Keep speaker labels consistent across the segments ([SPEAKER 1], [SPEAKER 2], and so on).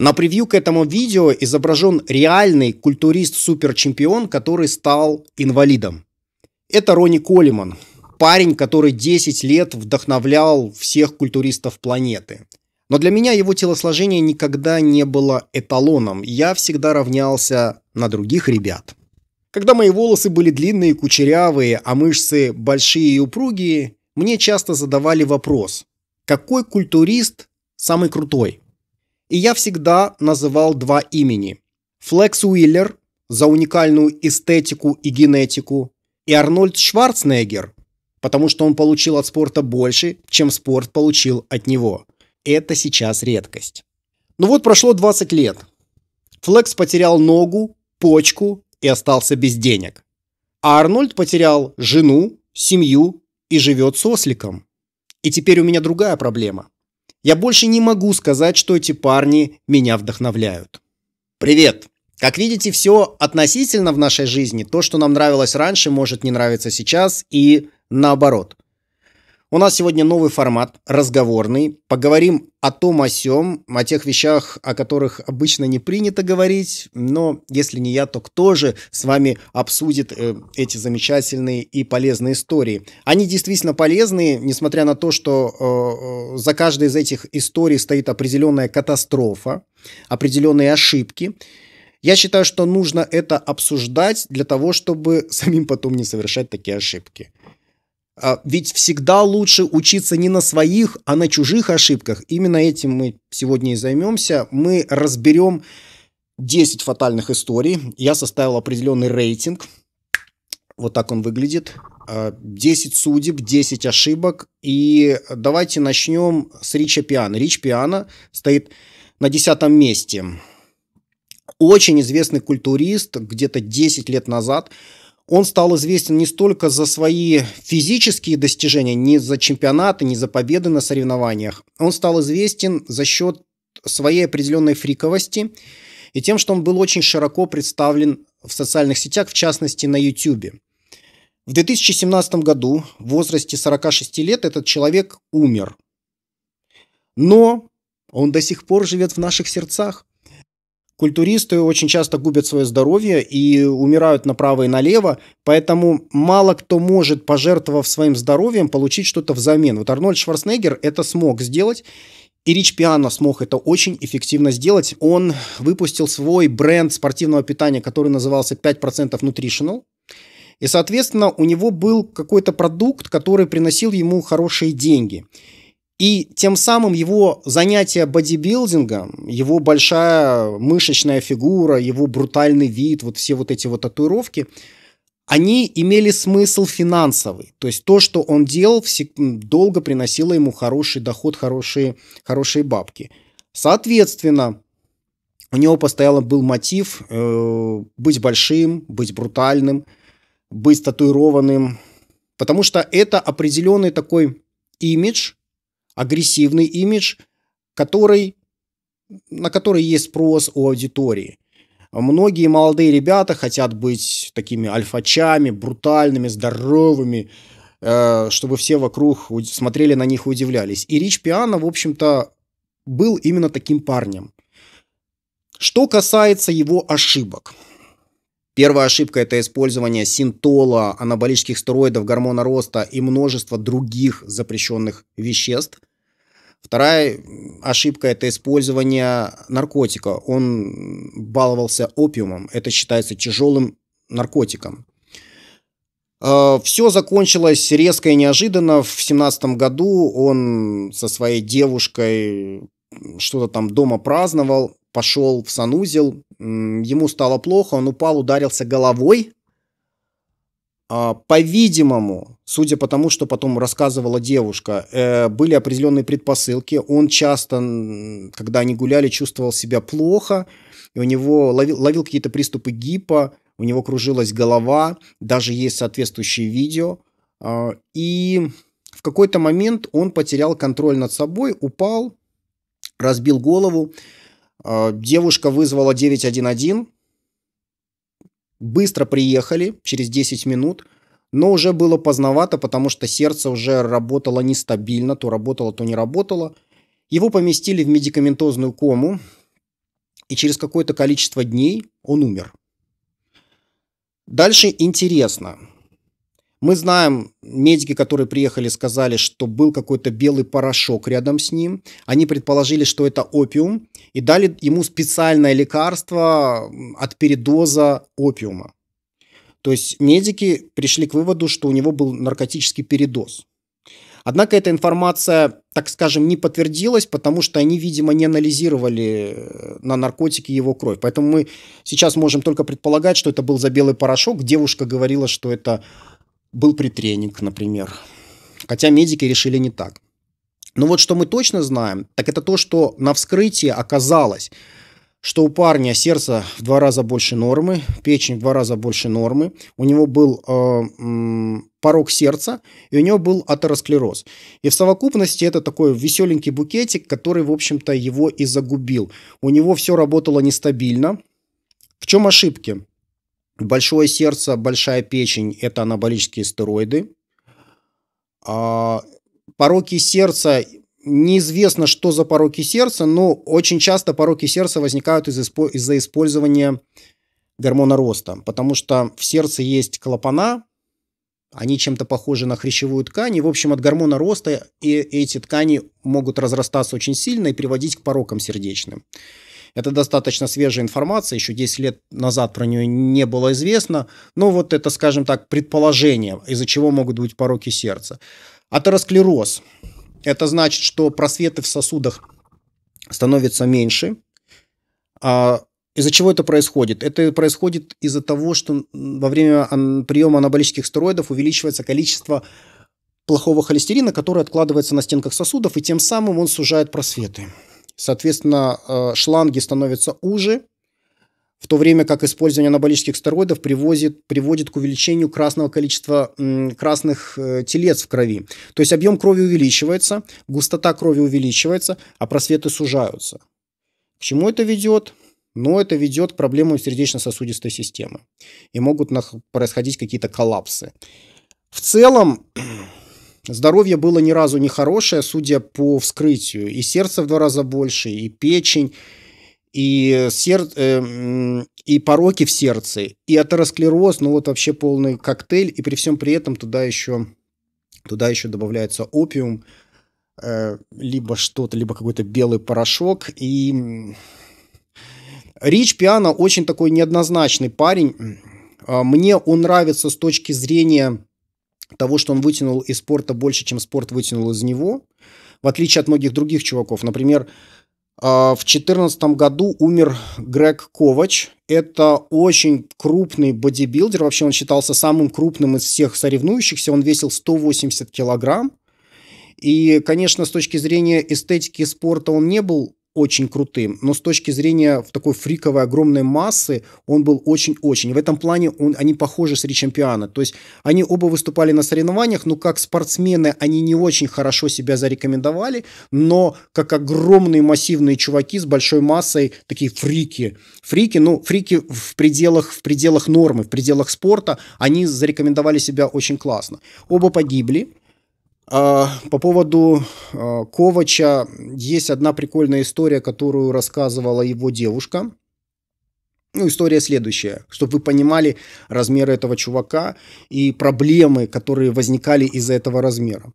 [SPEAKER 1] На превью к этому видео изображен реальный культурист-суперчемпион, который стал инвалидом. Это Ронни Коллиман, парень, который 10 лет вдохновлял всех культуристов планеты. Но для меня его телосложение никогда не было эталоном. Я всегда равнялся на других ребят. Когда мои волосы были длинные кучерявые, а мышцы большие и упругие, мне часто задавали вопрос, какой культурист самый крутой? И я всегда называл два имени. Флекс Уиллер за уникальную эстетику и генетику, и Арнольд Шварценеггер, потому что он получил от спорта больше, чем спорт получил от него. Это сейчас редкость. Ну вот прошло 20 лет. Флекс потерял ногу, почку и остался без денег. А Арнольд потерял жену, семью и живет с осликом. И теперь у меня другая проблема. Я больше не могу сказать, что эти парни меня вдохновляют. Привет! Как видите, все относительно в нашей жизни. То, что нам нравилось раньше, может не нравиться сейчас и наоборот – у нас сегодня новый формат, разговорный. Поговорим о том, о сём, о тех вещах, о которых обычно не принято говорить. Но если не я, то кто же с вами обсудит э, эти замечательные и полезные истории? Они действительно полезные, несмотря на то, что э, э за каждой из этих историй стоит определенная катастрофа, определенные ошибки. Я считаю, что нужно это обсуждать для того, чтобы самим потом не совершать такие ошибки. А, ведь всегда лучше учиться не на своих, а на чужих ошибках. Именно этим мы сегодня и займемся. Мы разберем 10 фатальных историй. Я составил определенный рейтинг. Вот так он выглядит. 10 а, судеб, 10 ошибок. И давайте начнем с Рича Пиана. Рич Пиана стоит на 10 месте. Очень известный культурист, где-то 10 лет назад – он стал известен не столько за свои физические достижения, не за чемпионаты, не за победы на соревнованиях. Он стал известен за счет своей определенной фриковости и тем, что он был очень широко представлен в социальных сетях, в частности на YouTube. В 2017 году, в возрасте 46 лет, этот человек умер. Но он до сих пор живет в наших сердцах культуристы очень часто губят свое здоровье и умирают направо и налево, поэтому мало кто может, пожертвовав своим здоровьем, получить что-то взамен. Вот Арнольд Шварценеггер это смог сделать, и Рич Пиано смог это очень эффективно сделать. Он выпустил свой бренд спортивного питания, который назывался 5% Nutritional. И, соответственно, у него был какой-то продукт, который приносил ему хорошие деньги – и тем самым его занятие бодибилдингом, его большая мышечная фигура, его брутальный вид, вот все вот эти вот татуировки, они имели смысл финансовый. То есть то, что он делал, долго приносило ему хороший доход, хорошие, хорошие бабки. Соответственно, у него постоянно был мотив э, быть большим, быть брутальным, быть татуированным, потому что это определенный такой имидж, агрессивный имидж, который, на который есть спрос у аудитории. Многие молодые ребята хотят быть такими альфачами, брутальными, здоровыми, э, чтобы все вокруг смотрели на них и удивлялись. И Рич Пиано, в общем-то, был именно таким парнем. Что касается его ошибок – Первая ошибка – это использование синтола, анаболических стероидов, гормона роста и множество других запрещенных веществ. Вторая ошибка – это использование наркотика. Он баловался опиумом. Это считается тяжелым наркотиком. Э, Все закончилось резко и неожиданно. В семнадцатом году он со своей девушкой что-то там дома праздновал, пошел в санузел, ему стало плохо, он упал, ударился головой. А, по-видимому, судя по тому, что потом рассказывала девушка, э, были определенные предпосылки. Он часто, когда они гуляли, чувствовал себя плохо, и у него ловил, ловил какие-то приступы гипа, у него кружилась голова, даже есть соответствующие видео. А, и в какой-то момент он потерял контроль над собой, упал, разбил голову. Э, девушка вызвала 911. Быстро приехали, через 10 минут. Но уже было поздновато, потому что сердце уже работало нестабильно. То работало, то не работало. Его поместили в медикаментозную кому. И через какое-то количество дней он умер. Дальше интересно. Мы знаем, медики, которые приехали, сказали, что был какой-то белый порошок рядом с ним. Они предположили, что это опиум, и дали ему специальное лекарство от передоза опиума. То есть медики пришли к выводу, что у него был наркотический передоз. Однако эта информация, так скажем, не подтвердилась, потому что они, видимо, не анализировали э, на наркотики его кровь. Поэтому мы сейчас можем только предполагать, что это был за белый порошок. Девушка говорила, что это был притренинг, например. Хотя медики решили не так. Но вот что мы точно знаем, так это то, что на вскрытии оказалось, что у парня сердце в два раза больше нормы, печень в два раза больше нормы, у него был э, порог сердца, и у него был атеросклероз. И в совокупности это такой веселенький букетик, который, в общем-то, его и загубил. У него все работало нестабильно. В чем ошибки? Большое сердце, большая печень – это анаболические стероиды. А, пороки сердца неизвестно, что за пороки сердца, но очень часто пороки сердца возникают из- из-за использования гормона роста, потому что в сердце есть клапана, они чем-то похожи на хрящевую ткань, и, в общем, от гормона роста и эти ткани могут разрастаться очень сильно и приводить к порокам сердечным. Это достаточно свежая информация, еще 10 лет назад про нее не было известно. Но ну, вот это, скажем так, предположение, из-за чего могут быть пороки сердца. Атеросклероз. Это значит, что просветы в сосудах становятся меньше. А из-за чего это происходит? Это происходит из-за того, что во время приема анаболических стероидов увеличивается количество плохого холестерина, который откладывается на стенках сосудов, и тем самым он сужает просветы. Соответственно, э, шланги становятся уже, в то время как использование анаболических стероидов привозит, приводит к увеличению красного количества красных э, телец в крови. То есть объем крови увеличивается, густота крови увеличивается, а просветы сужаются. К чему это ведет? Но ну, это ведет к проблемам сердечно-сосудистой системы. И могут происходить какие-то коллапсы. В целом, Здоровье было ни разу не хорошее, судя по вскрытию. И сердце в два раза больше, и печень, и, сер... э, и пороки в сердце, и атеросклероз, ну вот вообще полный коктейль. И при всем при этом туда еще, туда еще добавляется опиум, э, либо что-то, либо какой-то белый порошок. И Рич Пиано очень такой неоднозначный парень. А мне он нравится с точки зрения того, что он вытянул из спорта больше, чем спорт вытянул из него, в отличие от многих других чуваков. Например, а, в 2014 году умер Грег Ковач. Это очень крупный бодибилдер. Вообще он считался самым крупным из всех соревнующихся. Он весил 180 килограмм. И, конечно, с точки зрения эстетики спорта он не был очень крутым, но с точки зрения в такой фриковой огромной массы он был очень-очень. В этом плане он, они похожи с Ричем Пиано. То есть они оба выступали на соревнованиях, но как спортсмены они не очень хорошо себя зарекомендовали, но как огромные массивные чуваки с большой массой, такие фрики. Фрики, ну, фрики в пределах, в пределах нормы, в пределах спорта, они зарекомендовали себя очень классно. Оба погибли, а, по поводу а, Ковача есть одна прикольная история, которую рассказывала его девушка. Ну, история следующая, чтобы вы понимали размеры этого чувака и проблемы, которые возникали из-за этого размера.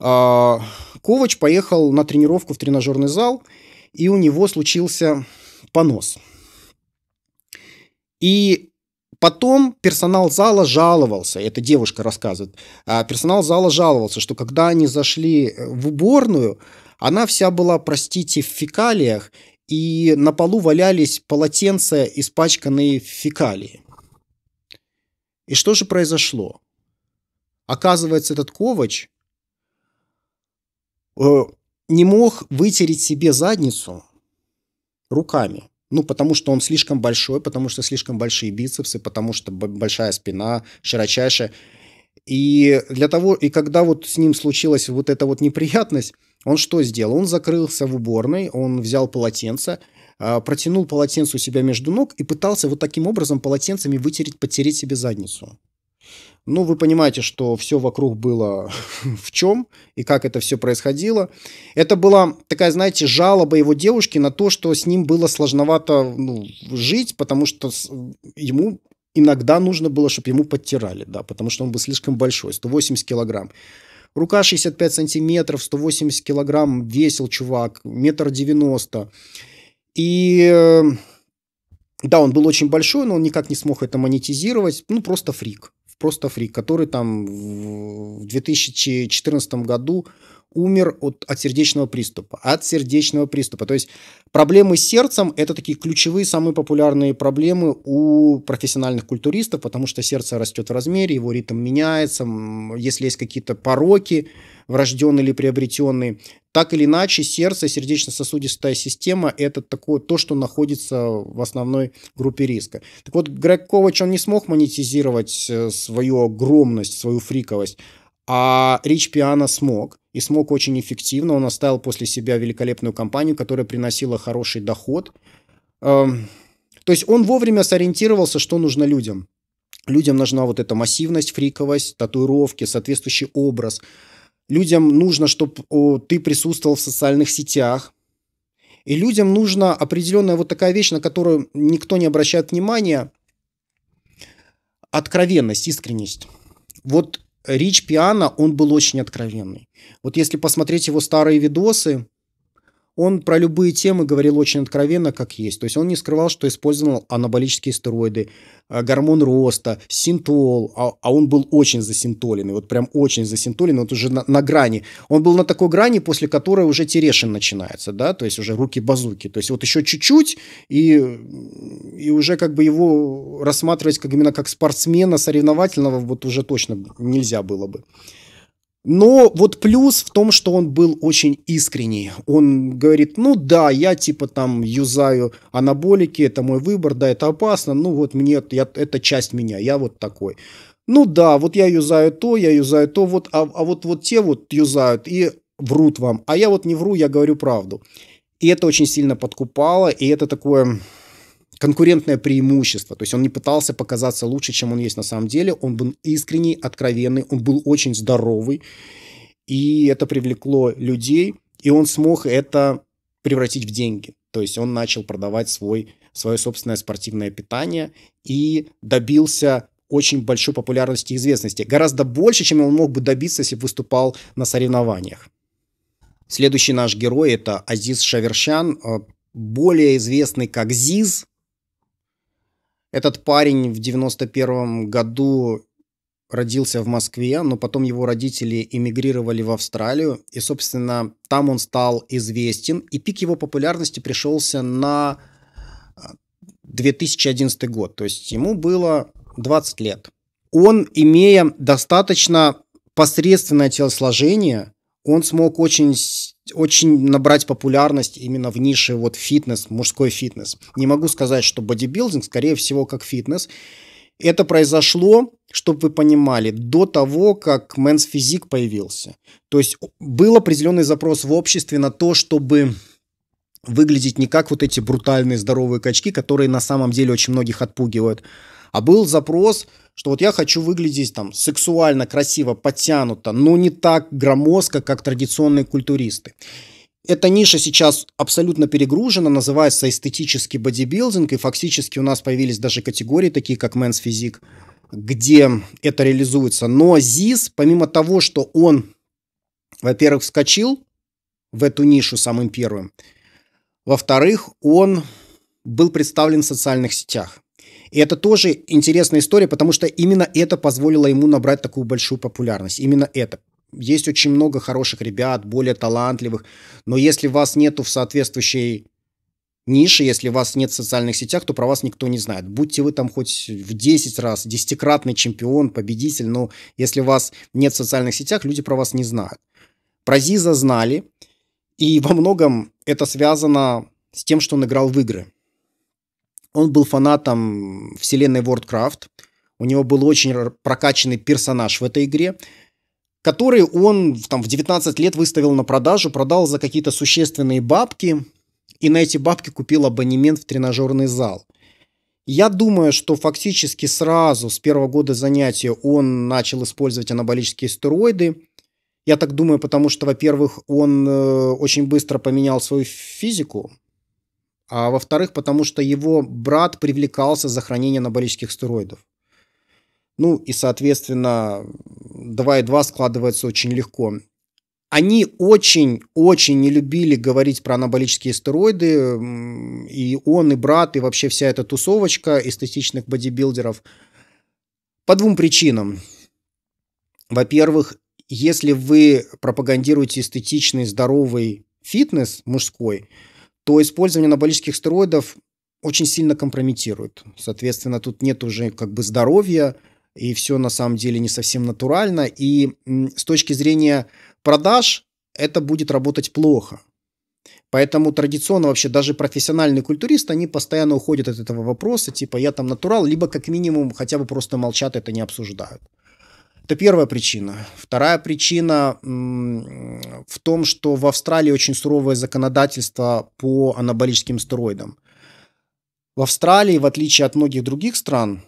[SPEAKER 1] А, Ковач поехал на тренировку в тренажерный зал, и у него случился понос. И Потом персонал зала жаловался, эта девушка рассказывает, а, персонал зала жаловался, что когда они зашли э, в уборную, она вся была, простите, в фекалиях, и на полу валялись полотенца, испачканные в фекалии. И что же произошло? Оказывается, этот Ковач э, не мог вытереть себе задницу руками. Ну, потому что он слишком большой, потому что слишком большие бицепсы, потому что большая спина, широчайшая. И для того, и когда вот с ним случилась вот эта вот неприятность, он что сделал? Он закрылся в уборной, он взял полотенце, а, протянул полотенце у себя между ног и пытался вот таким образом полотенцами вытереть, потереть себе задницу. Ну, вы понимаете, что все вокруг было в чем и как это все происходило. Это была такая, знаете, жалоба его девушки на то, что с ним было сложновато ну, жить, потому что ему иногда нужно было, чтобы ему подтирали, да, потому что он был слишком большой, 180 килограмм. Рука 65 сантиметров, 180 килограмм весил чувак, метр девяносто. И э, да, он был очень большой, но он никак не смог это монетизировать, ну, просто фрик просто фрик, который там в 2014 году умер от, от сердечного приступа. От сердечного приступа. То есть проблемы с сердцем – это такие ключевые, самые популярные проблемы у профессиональных культуристов, потому что сердце растет в размере, его ритм меняется. Если есть какие-то пороки, врожденные или приобретенные, так или иначе, сердце, сердечно-сосудистая система – это такое, то, что находится в основной группе риска. Так вот, Грег Ковач, он не смог монетизировать э, свою огромность, свою фриковость, а Рич Пиано смог – и смог очень эффективно. Он оставил после себя великолепную компанию, которая приносила хороший доход. Эм, то есть он вовремя сориентировался, что нужно людям. Людям нужна вот эта массивность, фриковость, татуировки, соответствующий образ. Людям нужно, чтобы ты присутствовал в социальных сетях. И людям нужна определенная вот такая вещь, на которую никто не обращает внимания. Откровенность, искренность. Вот Рич Пиано, он был очень откровенный. Вот если посмотреть его старые видосы, он про любые темы говорил очень откровенно, как есть. То есть он не скрывал, что использовал анаболические стероиды, э, гормон роста, синтол, а, а он был очень засинтоленный, вот прям очень засинтоленный, вот уже на, на грани. Он был на такой грани, после которой уже Терешин начинается, да, то есть уже руки-базуки. То есть вот еще чуть-чуть, и, и уже как бы его рассматривать как именно как спортсмена соревновательного вот уже точно нельзя было бы. Но вот плюс в том, что он был очень искренний. Он говорит, ну да, я типа там юзаю анаболики, это мой выбор, да, это опасно, ну вот мне, я, это часть меня, я вот такой. Ну да, вот я юзаю то, я юзаю то, вот, а, а вот, вот те вот юзают и врут вам. А я вот не вру, я говорю правду. И это очень сильно подкупало, и это такое конкурентное преимущество. То есть он не пытался показаться лучше, чем он есть на самом деле. Он был искренний, откровенный, он был очень здоровый. И это привлекло людей, и он смог это превратить в деньги. То есть он начал продавать свой, свое собственное спортивное питание и добился очень большой популярности и известности. Гораздо больше, чем он мог бы добиться, если бы выступал на соревнованиях. Следующий наш герой – это Азиз Шавершан, э, более известный как Зиз, этот парень в 91 году родился в Москве, но потом его родители эмигрировали в Австралию, и, собственно, там он стал известен, и пик его популярности пришелся на 2011 э, год, то есть ему было 20 лет. Он, имея достаточно посредственное телосложение, он смог очень очень набрать популярность именно в нише вот фитнес, мужской фитнес. Не могу сказать, что бодибилдинг, скорее всего, как фитнес. Это произошло, чтобы вы понимали, до того, как Men's физик появился. То есть был определенный запрос в обществе на то, чтобы выглядеть не как вот эти брутальные здоровые качки, которые на самом деле очень многих отпугивают, а был запрос, что вот я хочу выглядеть там сексуально, красиво, подтянуто, но не так громоздко, как традиционные культуристы. Эта ниша сейчас абсолютно перегружена, называется эстетический бодибилдинг, и фактически у нас появились даже категории, такие как Men's Physique, где это реализуется. Но ЗИС, помимо того, что он, во-первых, вскочил в эту нишу самым первым, во-вторых, он был представлен в социальных сетях. И это тоже интересная история, потому что именно это позволило ему набрать такую большую популярность. Именно это. Есть очень много хороших ребят, более талантливых, но если вас нету в соответствующей нише, если вас нет в социальных сетях, то про вас никто не знает. Будьте вы там хоть в 10 раз десятикратный чемпион, победитель, но если вас нет в социальных сетях, люди про вас не знают. Про Зиза знали, и во многом это связано с тем, что он играл в игры. Он был фанатом вселенной Warcraft. У него был очень прокачанный персонаж в этой игре, который он там, в 19 лет выставил на продажу, продал за какие-то существенные бабки, и на эти бабки купил абонемент в тренажерный зал. Я думаю, что фактически сразу с первого года занятия он начал использовать анаболические стероиды. Я так думаю, потому что, во-первых, он э, очень быстро поменял свою физику а во-вторых, потому что его брат привлекался за хранение анаболических стероидов. Ну и, соответственно, 2 и 2 складывается очень легко. Они очень-очень не любили говорить про анаболические стероиды. И он, и брат, и вообще вся эта тусовочка эстетичных бодибилдеров. По двум причинам. Во-первых, если вы пропагандируете эстетичный, здоровый фитнес мужской – то использование анаболических стероидов очень сильно компрометирует. Соответственно, тут нет уже как бы здоровья, и все на самом деле не совсем натурально. И с точки зрения продаж это будет работать плохо. Поэтому традиционно вообще даже профессиональные культуристы, они постоянно уходят от этого вопроса, типа я там натурал, либо как минимум хотя бы просто молчат, это не обсуждают. Это первая причина. Вторая причина в том, что в Австралии очень суровое законодательство по анаболическим стероидам. В Австралии, в отличие от многих других стран,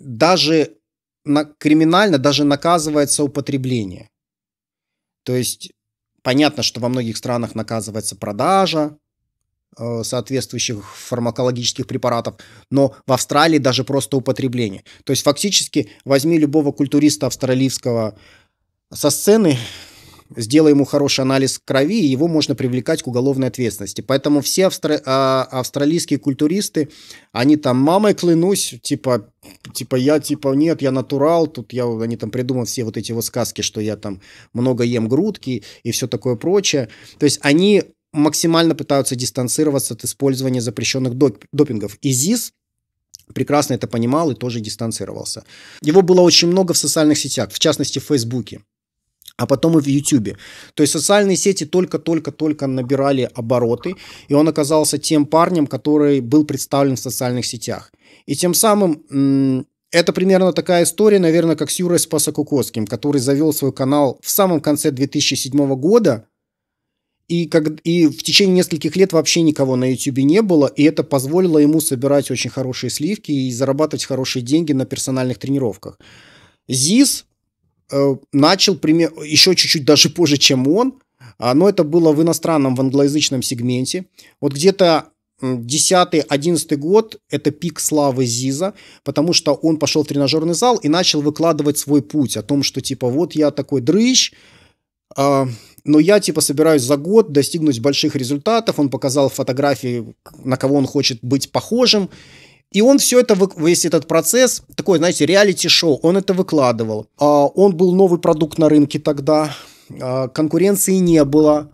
[SPEAKER 1] даже на, криминально даже наказывается употребление. То есть понятно, что во многих странах наказывается продажа, Э, соответствующих фармакологических препаратов, но в Австралии даже просто употребление. То есть фактически возьми любого культуриста австралийского со сцены, сделай ему хороший анализ крови, и его можно привлекать к уголовной ответственности. Поэтому все австра... А, австралийские культуристы, они там, мамой клянусь, типа, типа я, типа, нет, я натурал, тут я, они там придумывают все вот эти вот сказки, что я там много ем грудки и все такое прочее. То есть они максимально пытаются дистанцироваться от использования запрещенных допингов. И ЗИС прекрасно это понимал и тоже дистанцировался. Его было очень много в социальных сетях, в частности в Фейсбуке а потом и в Ютубе. То есть социальные сети только-только-только набирали обороты, и он оказался тем парнем, который был представлен в социальных сетях. И тем самым это примерно такая история, наверное, как с Юрой Спасокукоским, который завел свой канал в самом конце 2007 года, и, как, и в течение нескольких лет вообще никого на YouTube не было, и это позволило ему собирать очень хорошие сливки и зарабатывать хорошие деньги на персональных тренировках. ЗИС э, начал пример, еще чуть-чуть даже позже, чем он, а, но это было в иностранном, в англоязычном сегменте. Вот где-то 10-11 год – это пик славы Зиза, потому что он пошел в тренажерный зал и начал выкладывать свой путь о том, что типа вот я такой дрыщ, а, но я типа собираюсь за год достигнуть больших результатов. Он показал фотографии, на кого он хочет быть похожим. И он все это, весь этот процесс, такой, знаете, реалити-шоу, он это выкладывал. А, он был новый продукт на рынке тогда, а, конкуренции не было.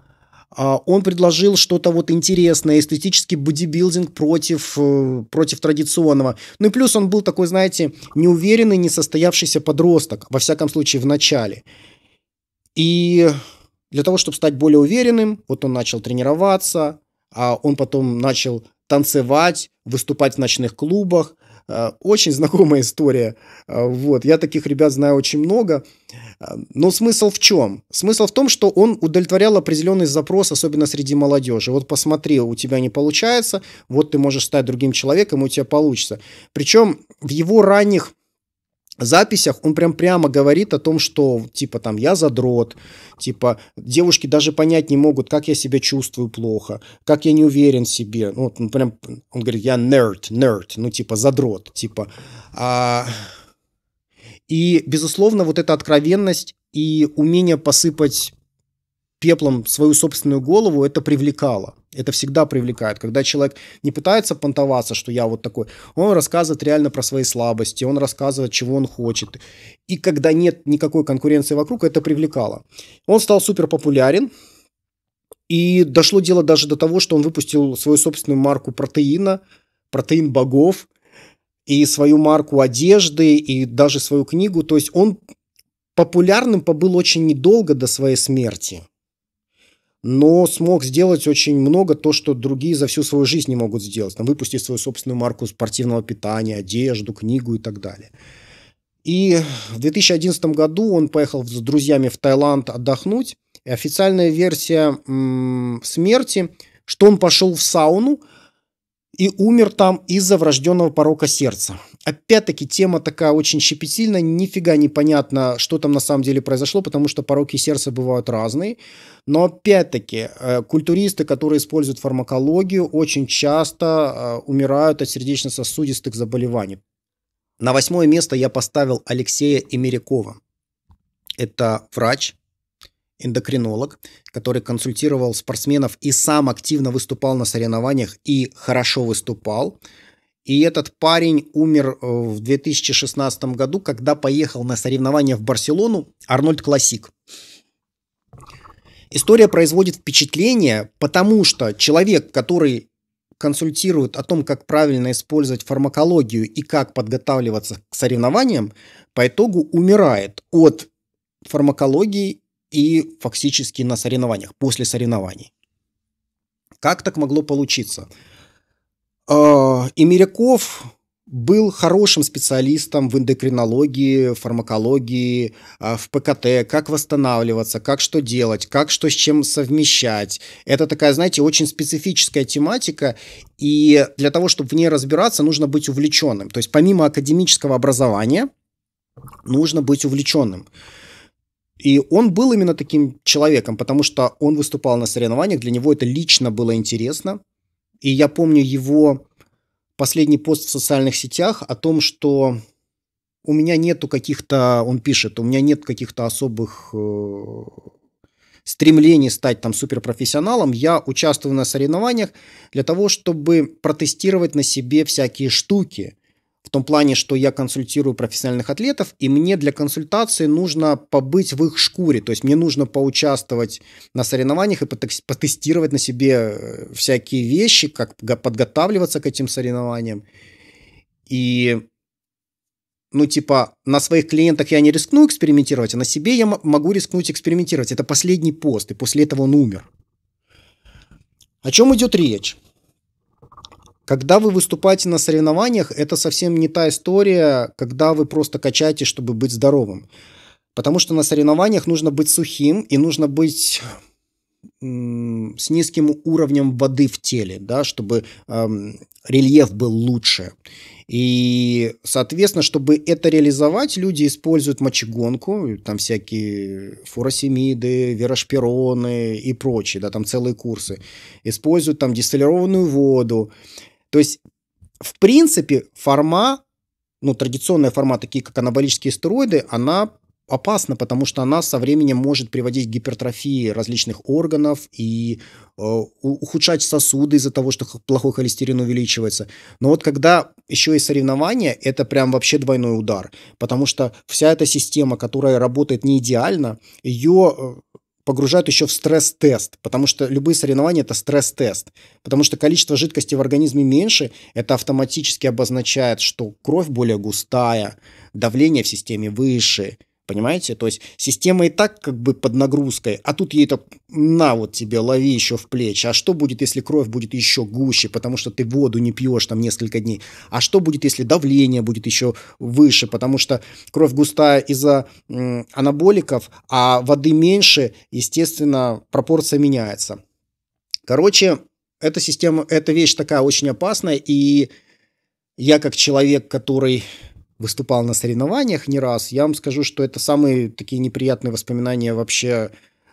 [SPEAKER 1] А, он предложил что-то вот интересное, эстетический бодибилдинг против, э, против традиционного. Ну и плюс он был такой, знаете, неуверенный, несостоявшийся подросток, во всяком случае, в начале. И для того, чтобы стать более уверенным, вот он начал тренироваться, а он потом начал танцевать, выступать в ночных клубах. Э, очень знакомая история. Э, вот. Я таких ребят знаю очень много. Э, но смысл в чем? Смысл в том, что он удовлетворял определенный запрос, особенно среди молодежи. Вот посмотри, у тебя не получается, вот ты можешь стать другим человеком, и у тебя получится. Причем в его ранних записях он прям прямо говорит о том, что типа там я задрот, типа девушки даже понять не могут, как я себя чувствую плохо, как я не уверен в себе. Ну, вот он ну, прям, он говорит, я nerd, nerd, ну типа задрот, типа. А... И, безусловно, вот эта откровенность и умение посыпать пеплом свою собственную голову, это привлекало. Это всегда привлекает. Когда человек не пытается понтоваться, что я вот такой, он рассказывает реально про свои слабости, он рассказывает, чего он хочет. И когда нет никакой конкуренции вокруг, это привлекало. Он стал супер популярен. И дошло дело даже до того, что он выпустил свою собственную марку протеина, протеин богов, и свою марку одежды, и даже свою книгу. То есть он популярным побыл очень недолго до своей смерти но смог сделать очень много то, что другие за всю свою жизнь не могут сделать. Там, выпустить свою собственную марку спортивного питания, одежду, книгу и так далее. И в 2011 году он поехал с друзьями в Таиланд отдохнуть. И официальная версия м- смерти, что он пошел в сауну – и умер там из-за врожденного порока сердца. Опять-таки тема такая очень щепетильная, нифига не понятно, что там на самом деле произошло, потому что пороки сердца бывают разные. Но опять-таки э, культуристы, которые используют фармакологию, очень часто э, умирают от сердечно-сосудистых заболеваний. На восьмое место я поставил Алексея Эмерякова. Это врач, эндокринолог, который консультировал спортсменов и сам активно выступал на соревнованиях и хорошо выступал. И этот парень умер э, в 2016 году, когда поехал на соревнования в Барселону Арнольд Классик. История производит впечатление, потому что человек, который консультирует о том, как правильно использовать фармакологию и как подготавливаться к соревнованиям, по итогу умирает от фармакологии и фактически на соревнованиях, после соревнований. Как так могло получиться? А, Имиряков был хорошим специалистом в эндокринологии, фармакологии, а, в ПКТ, как восстанавливаться, как что делать, как что с чем совмещать. Это такая, знаете, очень специфическая тематика, и для того, чтобы в ней разбираться, нужно быть увлеченным. То есть помимо академического образования, нужно быть увлеченным. И он был именно таким человеком, потому что он выступал на соревнованиях, для него это лично было интересно. И я помню его последний пост в социальных сетях о том, что у меня нету каких-то, он пишет, у меня нет каких-то особых э, стремлений стать там суперпрофессионалом. Я участвую на соревнованиях для того, чтобы протестировать на себе всякие штуки – в том плане, что я консультирую профессиональных атлетов, и мне для консультации нужно побыть в их шкуре. То есть мне нужно поучаствовать на соревнованиях и потестировать на себе э, всякие вещи, как подготавливаться к этим соревнованиям. И ну, типа, на своих клиентах я не рискну экспериментировать, а на себе я могу рискнуть экспериментировать. Это последний пост, и после этого он умер. О чем идет речь? Когда вы выступаете на соревнованиях, это совсем не та история, когда вы просто качаете, чтобы быть здоровым. Потому что на соревнованиях нужно быть сухим и нужно быть с низким уровнем воды в теле, да, чтобы эм, рельеф был лучше. И, соответственно, чтобы это реализовать, люди используют мочегонку, там всякие фуросемиды, верошпироны и прочие, да, там целые курсы. Используют там дистиллированную воду. То есть, в принципе, форма, ну, традиционная форма, такие как анаболические стероиды, она опасна, потому что она со временем может приводить к гипертрофии различных органов и э, ухудшать сосуды из-за того, что плохой холестерин увеличивается. Но вот когда еще и соревнования, это прям вообще двойной удар, потому что вся эта система, которая работает не идеально, ее погружают еще в стресс-тест, потому что любые соревнования – это стресс-тест, потому что количество жидкости в организме меньше, это автоматически обозначает, что кровь более густая, давление в системе выше, Понимаете? То есть система и так как бы под нагрузкой, а тут ей так на вот тебе, лови еще в плечи. А что будет, если кровь будет еще гуще, потому что ты воду не пьешь там несколько дней? А что будет, если давление будет еще выше, потому что кровь густая из-за анаболиков, а воды меньше, естественно, пропорция меняется. Короче, эта система, эта вещь такая очень опасная, и я как человек, который выступал на соревнованиях не раз, я вам скажу, что это самые такие неприятные воспоминания вообще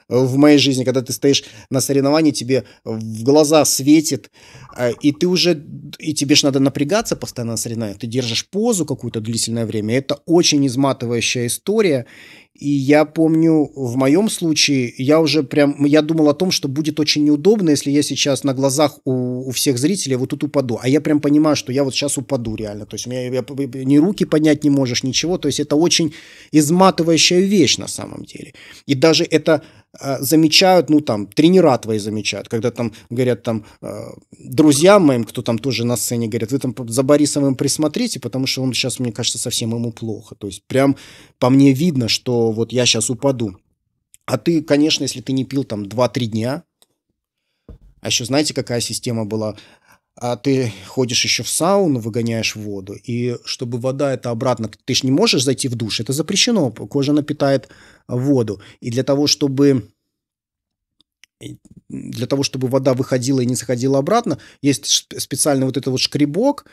[SPEAKER 1] в моей жизни, когда ты стоишь на соревновании, тебе в глаза светит, а, и ты уже, и тебе же надо напрягаться постоянно на соревнованиях, ты держишь позу какую-то длительное время, это очень изматывающая история, и я помню, в моем случае, я уже прям, я думал о том, что будет очень неудобно, если я сейчас на глазах у, у всех зрителей вот тут упаду. А я прям понимаю, что я вот сейчас упаду реально. То есть меня, я, ни руки поднять не можешь, ничего. То есть это очень изматывающая вещь на самом деле. И даже это Э, замечают, ну, там, тренера твои замечают, когда там, говорят, там, э, друзьям моим, кто там тоже на сцене, говорят, вы там за Борисовым присмотрите, потому что он сейчас, мне кажется, совсем ему плохо. То есть, прям по мне видно, что вот я сейчас упаду. А ты, конечно, если ты не пил там 2-3 дня, а еще знаете, какая система была? а ты ходишь еще в сауну, выгоняешь воду, и чтобы вода это обратно... Ты же не можешь зайти в душ, это запрещено, кожа напитает воду. И для того, чтобы для того, чтобы вода выходила и не заходила обратно, есть специальный вот этот вот шкребок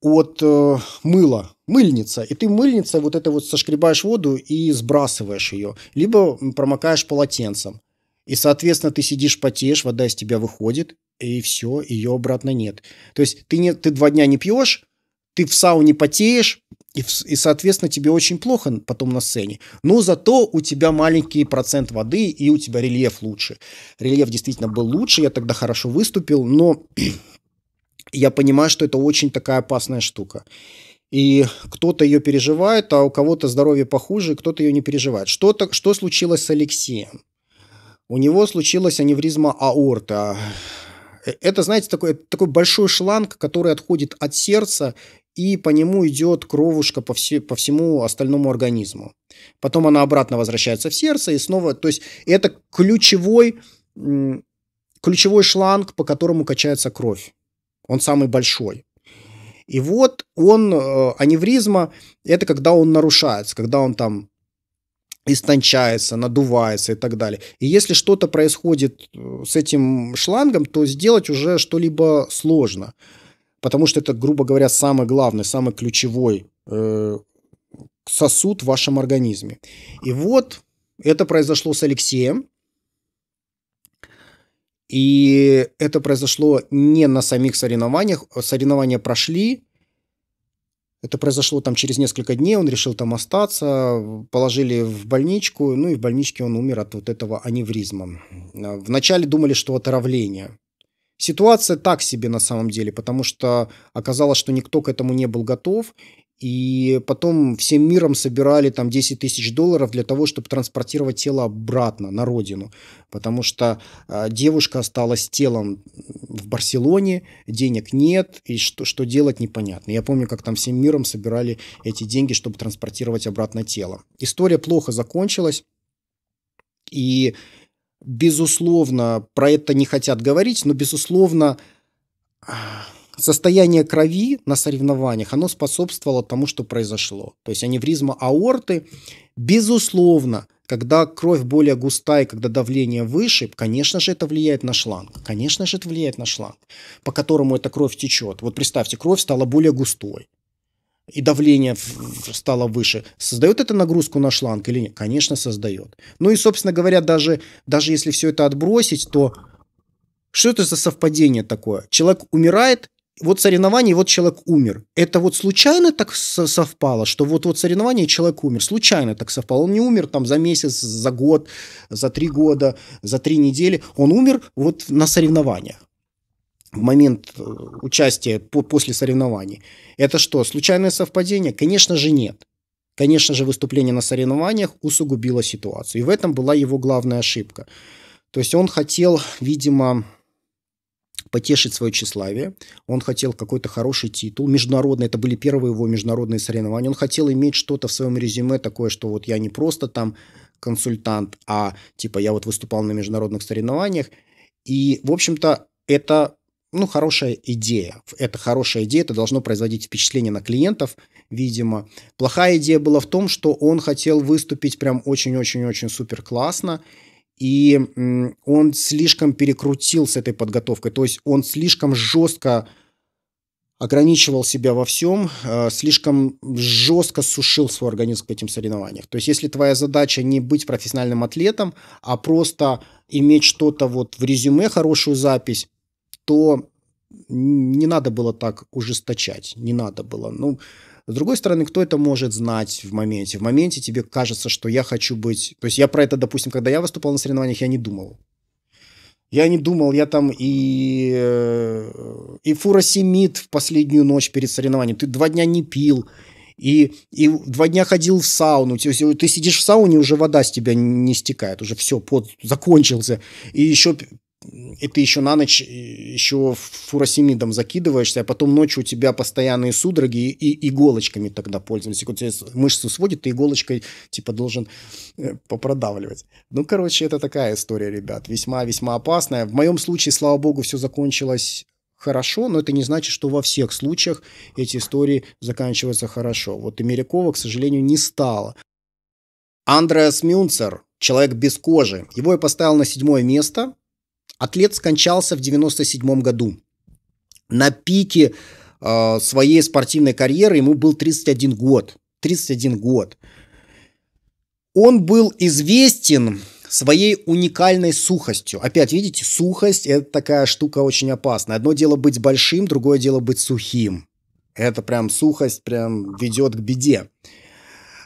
[SPEAKER 1] от э, мыла, мыльница. И ты мыльница вот это вот сошкребаешь воду и сбрасываешь ее. Либо промокаешь полотенцем. И, соответственно, ты сидишь, потеешь, вода из тебя выходит, и все, ее обратно нет. То есть ты, не, ты два дня не пьешь, ты в сауне потеешь, и, и, соответственно, тебе очень плохо потом на сцене. Но зато у тебя маленький процент воды, и у тебя рельеф лучше. Рельеф действительно был лучше, я тогда хорошо выступил, но я понимаю, что это очень такая опасная штука. И кто-то ее переживает, а у кого-то здоровье похуже, кто-то ее не переживает. Что, то, что случилось с Алексеем? У него случилась аневризма аорта. Это, знаете, такой, такой большой шланг, который отходит от сердца, и по нему идет кровушка по, все, по всему остальному организму. Потом она обратно возвращается в сердце и снова... То есть это ключевой, ключевой шланг, по которому качается кровь. Он самый большой. И вот он, э, аневризма, это когда он нарушается, когда он там истончается, надувается и так далее. И если что-то происходит э, с этим шлангом, то сделать уже что-либо сложно. Потому что это, грубо говоря, самый главный, самый ключевой э, сосуд в вашем организме. И вот это произошло с Алексеем. И это произошло не на самих соревнованиях. Соревнования прошли, это произошло там через несколько дней, он решил там остаться, положили в больничку, ну и в больничке он умер от вот этого аневризма. Вначале думали, что отравление. Ситуация так себе на самом деле, потому что оказалось, что никто к этому не был готов, и потом всем миром собирали там 10 тысяч долларов для того, чтобы транспортировать тело обратно на родину. Потому что э, девушка осталась телом в Барселоне, денег нет, и что, что делать непонятно. Я помню, как там всем миром собирали эти деньги, чтобы транспортировать обратно тело. История плохо закончилась. И, безусловно, про это не хотят говорить, но, безусловно, а, состояние крови на соревнованиях, оно способствовало тому, что произошло. То есть аневризма аорты, безусловно, когда кровь более густая, когда давление выше, конечно же, это влияет на шланг. Конечно же, это влияет на шланг, по которому эта кровь течет. Вот представьте, кровь стала более густой и давление стало выше, создает это нагрузку на шланг или нет? Конечно, создает. Ну и, собственно говоря, даже, даже если все это отбросить, то что это за совпадение такое? Человек умирает, вот соревнование, вот человек умер. Это вот случайно так совпало, что вот вот соревнование, человек умер. Случайно так совпало. Он не умер там за месяц, за год, за три года, за три недели. Он умер вот на соревнованиях в момент э, участия по, после соревнований. Это что, случайное совпадение? Конечно же нет. Конечно же, выступление на соревнованиях усугубило ситуацию. И в этом была его главная ошибка. То есть он хотел, видимо, потешить свое тщеславие, он хотел какой-то хороший титул, международный, это были первые его международные соревнования, он хотел иметь что-то в своем резюме такое, что вот я не просто там консультант, а типа я вот выступал на международных соревнованиях, и, в общем-то, это ну, хорошая идея. Это хорошая идея, это должно производить впечатление на клиентов, видимо. Плохая идея была в том, что он хотел выступить прям очень-очень-очень супер классно, и он слишком перекрутил с этой подготовкой, то есть он слишком жестко ограничивал себя во всем, э, слишком жестко сушил свой организм к этим соревнованиям. То есть, если твоя задача не быть профессиональным атлетом, а просто иметь что-то вот в резюме, хорошую запись, то не надо было так ужесточать, не надо было. Ну, с другой стороны, кто это может знать в моменте? В моменте тебе кажется, что я хочу быть... То есть я про это, допустим, когда я выступал на соревнованиях, я не думал. Я не думал, я там и, э, и фуросемид в последнюю ночь перед соревнованием. Ты два дня не пил, и, и два дня ходил в сауну. Ты, ты сидишь в сауне, уже вода с тебя не стекает, уже все, пот закончился. И еще и ты еще на ночь еще фуросемидом закидываешься, а потом ночью у тебя постоянные судороги и, и иголочками тогда пользуешься. Если у мышцу сводит, ты иголочкой типа должен э, попродавливать. Ну, короче, это такая история, ребят, весьма-весьма опасная. В моем случае, слава богу, все закончилось хорошо, но это не значит, что во всех случаях эти истории заканчиваются хорошо. Вот и Мерякова, к сожалению, не стало. Андреас Мюнцер, человек без кожи. Его я поставил на седьмое место, Атлет скончался в 97 году. На пике э, своей спортивной карьеры ему был 31 год. 31 год. Он был известен своей уникальной сухостью. Опять, видите, сухость – это такая штука очень опасная. Одно дело быть большим, другое дело быть сухим. Это прям сухость прям ведет к беде.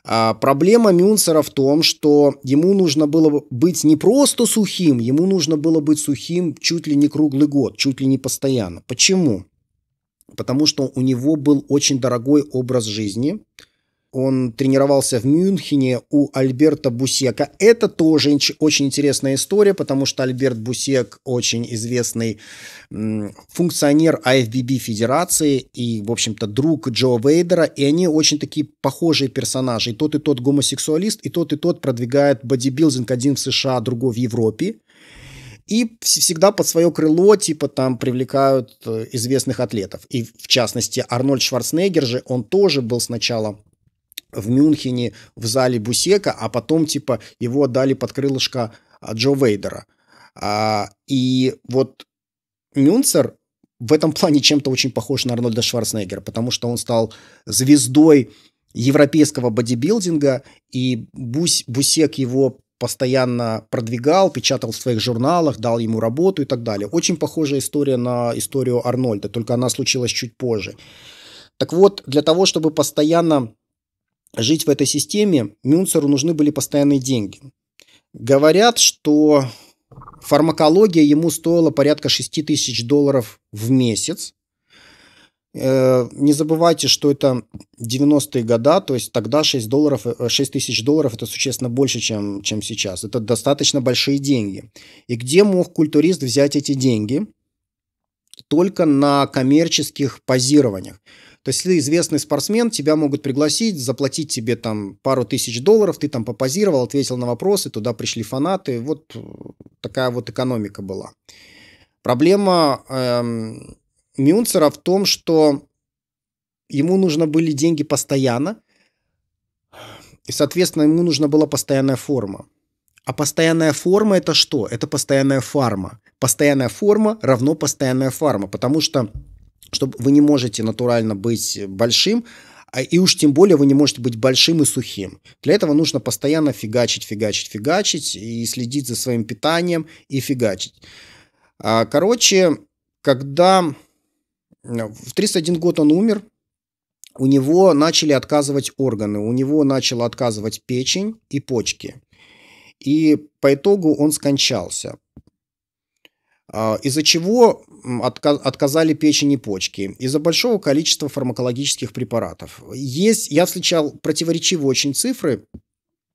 [SPEAKER 1] А проблема Мюнцера в том, что ему нужно было быть не просто сухим, ему нужно было быть сухим чуть ли не круглый год, чуть ли не постоянно. Почему? Потому что у него был очень дорогой образ жизни – он тренировался в Мюнхене у Альберта Бусека. Это тоже очень интересная история, потому что Альберт Бусек очень известный функционер АФББ Федерации и, в общем-то, друг Джо Вейдера. И они очень такие похожие персонажи. И тот, и тот гомосексуалист, и тот, и тот продвигает бодибилдинг один в США, другой в Европе и всегда под свое крыло, типа, там привлекают э, известных атлетов. И, в частности, Арнольд Шварценеггер же, он тоже был сначала в Мюнхене в зале Бусека, а потом, типа, его отдали под крылышко а, Джо Вейдера. А, и вот Мюнцер в этом плане чем-то очень похож на Арнольда Шварценеггера, потому что он стал звездой европейского бодибилдинга, и Бусь, Бусек его постоянно продвигал, печатал в своих журналах, дал ему работу и так далее. Очень похожая история на историю Арнольда, только она случилась чуть позже. Так вот, для того, чтобы постоянно жить в этой системе Мюнцеру нужны были постоянные деньги. Говорят, что фармакология ему стоила порядка 6 тысяч долларов в месяц. Э, не забывайте, что это 90-е года, то есть тогда 6, долларов, 6 э, тысяч долларов это существенно больше, чем, чем сейчас. Это достаточно большие деньги. И где мог культурист взять эти деньги? Только на коммерческих позированиях. То есть, ты известный спортсмен, тебя могут пригласить, заплатить тебе там пару тысяч долларов, ты там попозировал, ответил на вопросы, туда пришли фанаты. Вот э, такая вот экономика была. Проблема эм, Мюнцера в том, что ему нужны были деньги постоянно, и, соответственно, ему нужна была постоянная форма. А постоянная форма – это что? Это постоянная фарма. Постоянная форма равно постоянная фарма, потому что чтобы вы не можете натурально быть большим, а, и уж тем более вы не можете быть большим и сухим. Для этого нужно постоянно фигачить, фигачить, фигачить и следить за своим питанием и фигачить. А, короче, когда в 301 год он умер, у него начали отказывать органы, у него начала отказывать печень и почки. И по итогу он скончался. А, из-за чего отказали печень и почки из-за большого количества фармакологических препаратов. Есть, я встречал противоречивые очень цифры.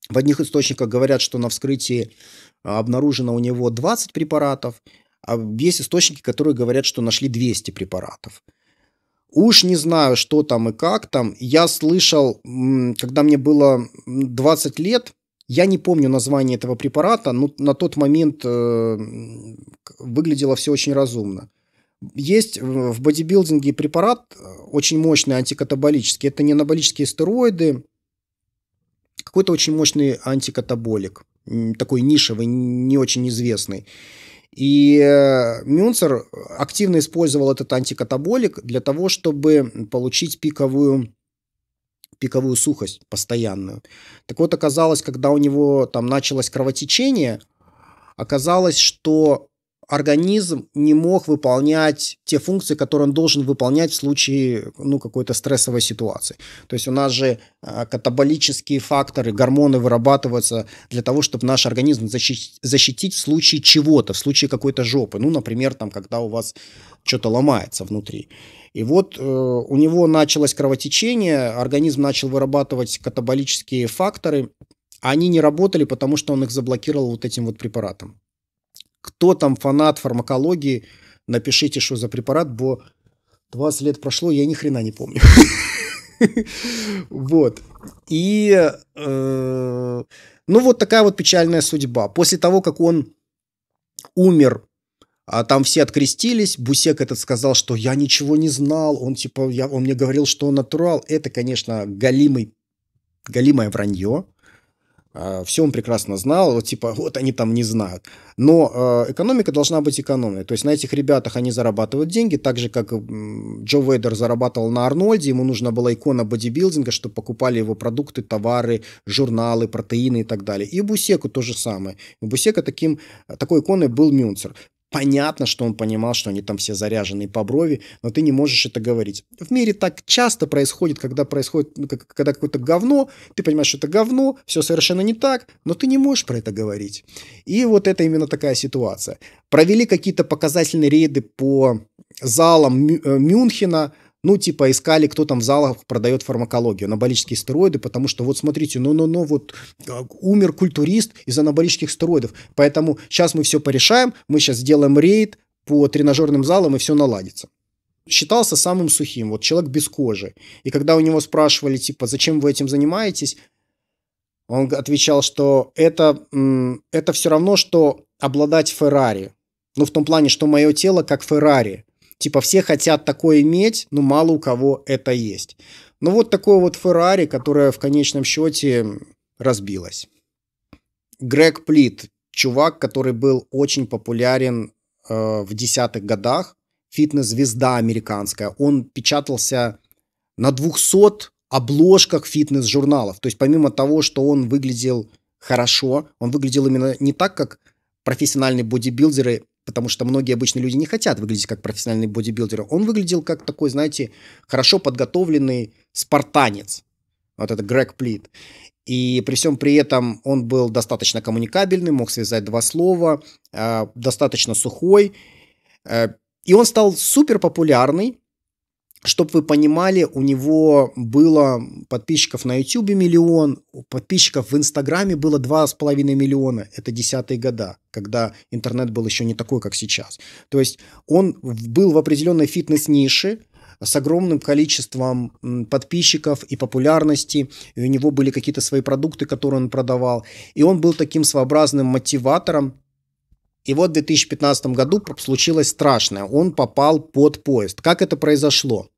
[SPEAKER 1] В одних источниках говорят, что на вскрытии а, обнаружено у него 20 препаратов, а есть источники, которые говорят, что нашли 200 препаратов. Уж не знаю, что там и как там. Я слышал, когда мне было 20 лет, я не помню название этого препарата, но на тот момент э, выглядело все очень разумно. Есть в бодибилдинге препарат э, очень мощный антикатаболический. Это не анаболические стероиды, какой-то очень мощный антикатаболик, такой нишевый, не очень известный. И э, Мюнцер активно использовал этот антикатаболик для того, чтобы получить пиковую пиковую сухость постоянную. Так вот, оказалось, когда у него там началось кровотечение, оказалось, что организм не мог выполнять те функции, которые он должен выполнять в случае ну, какой-то стрессовой ситуации. То есть у нас же а, катаболические факторы, гормоны вырабатываются для того, чтобы наш организм защитить, защитить в случае чего-то, в случае какой-то жопы. Ну, например, там, когда у вас что-то ломается внутри. И вот э, у него началось кровотечение, организм начал вырабатывать катаболические факторы, они не работали, потому что он их заблокировал вот этим вот препаратом. Кто там фанат фармакологии, напишите, что за препарат, бо 20 лет прошло, я ни хрена не помню. Вот. И, э, ну, вот такая вот печальная судьба. После того, как он умер, а там все открестились, Бусек этот сказал, что я ничего не знал, он типа, я, он мне говорил, что он натурал. Это, конечно, галимый, галимое вранье. А, Все он прекрасно знал, вот типа, вот они там не знают. Но а, экономика должна быть экономной. То есть на этих ребятах они зарабатывают деньги, так же, как Джо Вейдер зарабатывал на Арнольде, ему нужна была икона бодибилдинга, чтобы покупали его продукты, товары, журналы, протеины и так далее. И Бусеку то же самое. У Бусека таким, такой иконой был Мюнцер. Понятно, что он понимал, что они там все заряженные по брови, но ты не можешь это говорить. В мире так часто происходит, когда происходит, ну, когда какое-то говно, ты понимаешь, что это говно, все совершенно не так, но ты не можешь про это говорить. И вот это именно такая ситуация. Провели какие-то показательные рейды по залам э, Мюнхена, ну, типа, искали, кто там в залах продает фармакологию, анаболические стероиды, потому что, вот смотрите, ну-ну-ну, вот а, умер культурист из анаболических стероидов, поэтому сейчас мы все порешаем, мы сейчас сделаем рейд по тренажерным залам, и все наладится считался самым сухим, вот человек без кожи. И когда у него спрашивали, типа, зачем вы этим занимаетесь, он отвечал, что это, это все равно, что обладать Феррари. Ну, в том плане, что мое тело как Феррари типа все хотят такое иметь, но мало у кого это есть. Ну вот такое вот Феррари, которое в конечном счете разбилось. Грег Плит, чувак, который был очень популярен э, в десятых годах, фитнес-звезда американская. Он печатался на 200 обложках фитнес-журналов. То есть помимо того, что он выглядел хорошо, он выглядел именно не так, как профессиональные бодибилдеры потому что многие обычные люди не хотят выглядеть как профессиональные бодибилдеры. Он выглядел как такой, знаете, хорошо подготовленный спартанец. Вот это Грег Плит. И при всем при этом он был достаточно коммуникабельный, мог связать два слова, э, достаточно сухой. Э, и он стал супер популярный чтобы вы понимали, у него было подписчиков на YouTube миллион, подписчиков в Инстаграме было 2,5 миллиона. Это десятые года, когда интернет был еще не такой, как сейчас. То есть он был в определенной фитнес-нише, с огромным количеством подписчиков и популярности, и у него были какие-то свои продукты, которые он продавал, и он был таким своеобразным мотиватором. И вот в 2015 году случилось страшное, он попал под поезд. Как это произошло?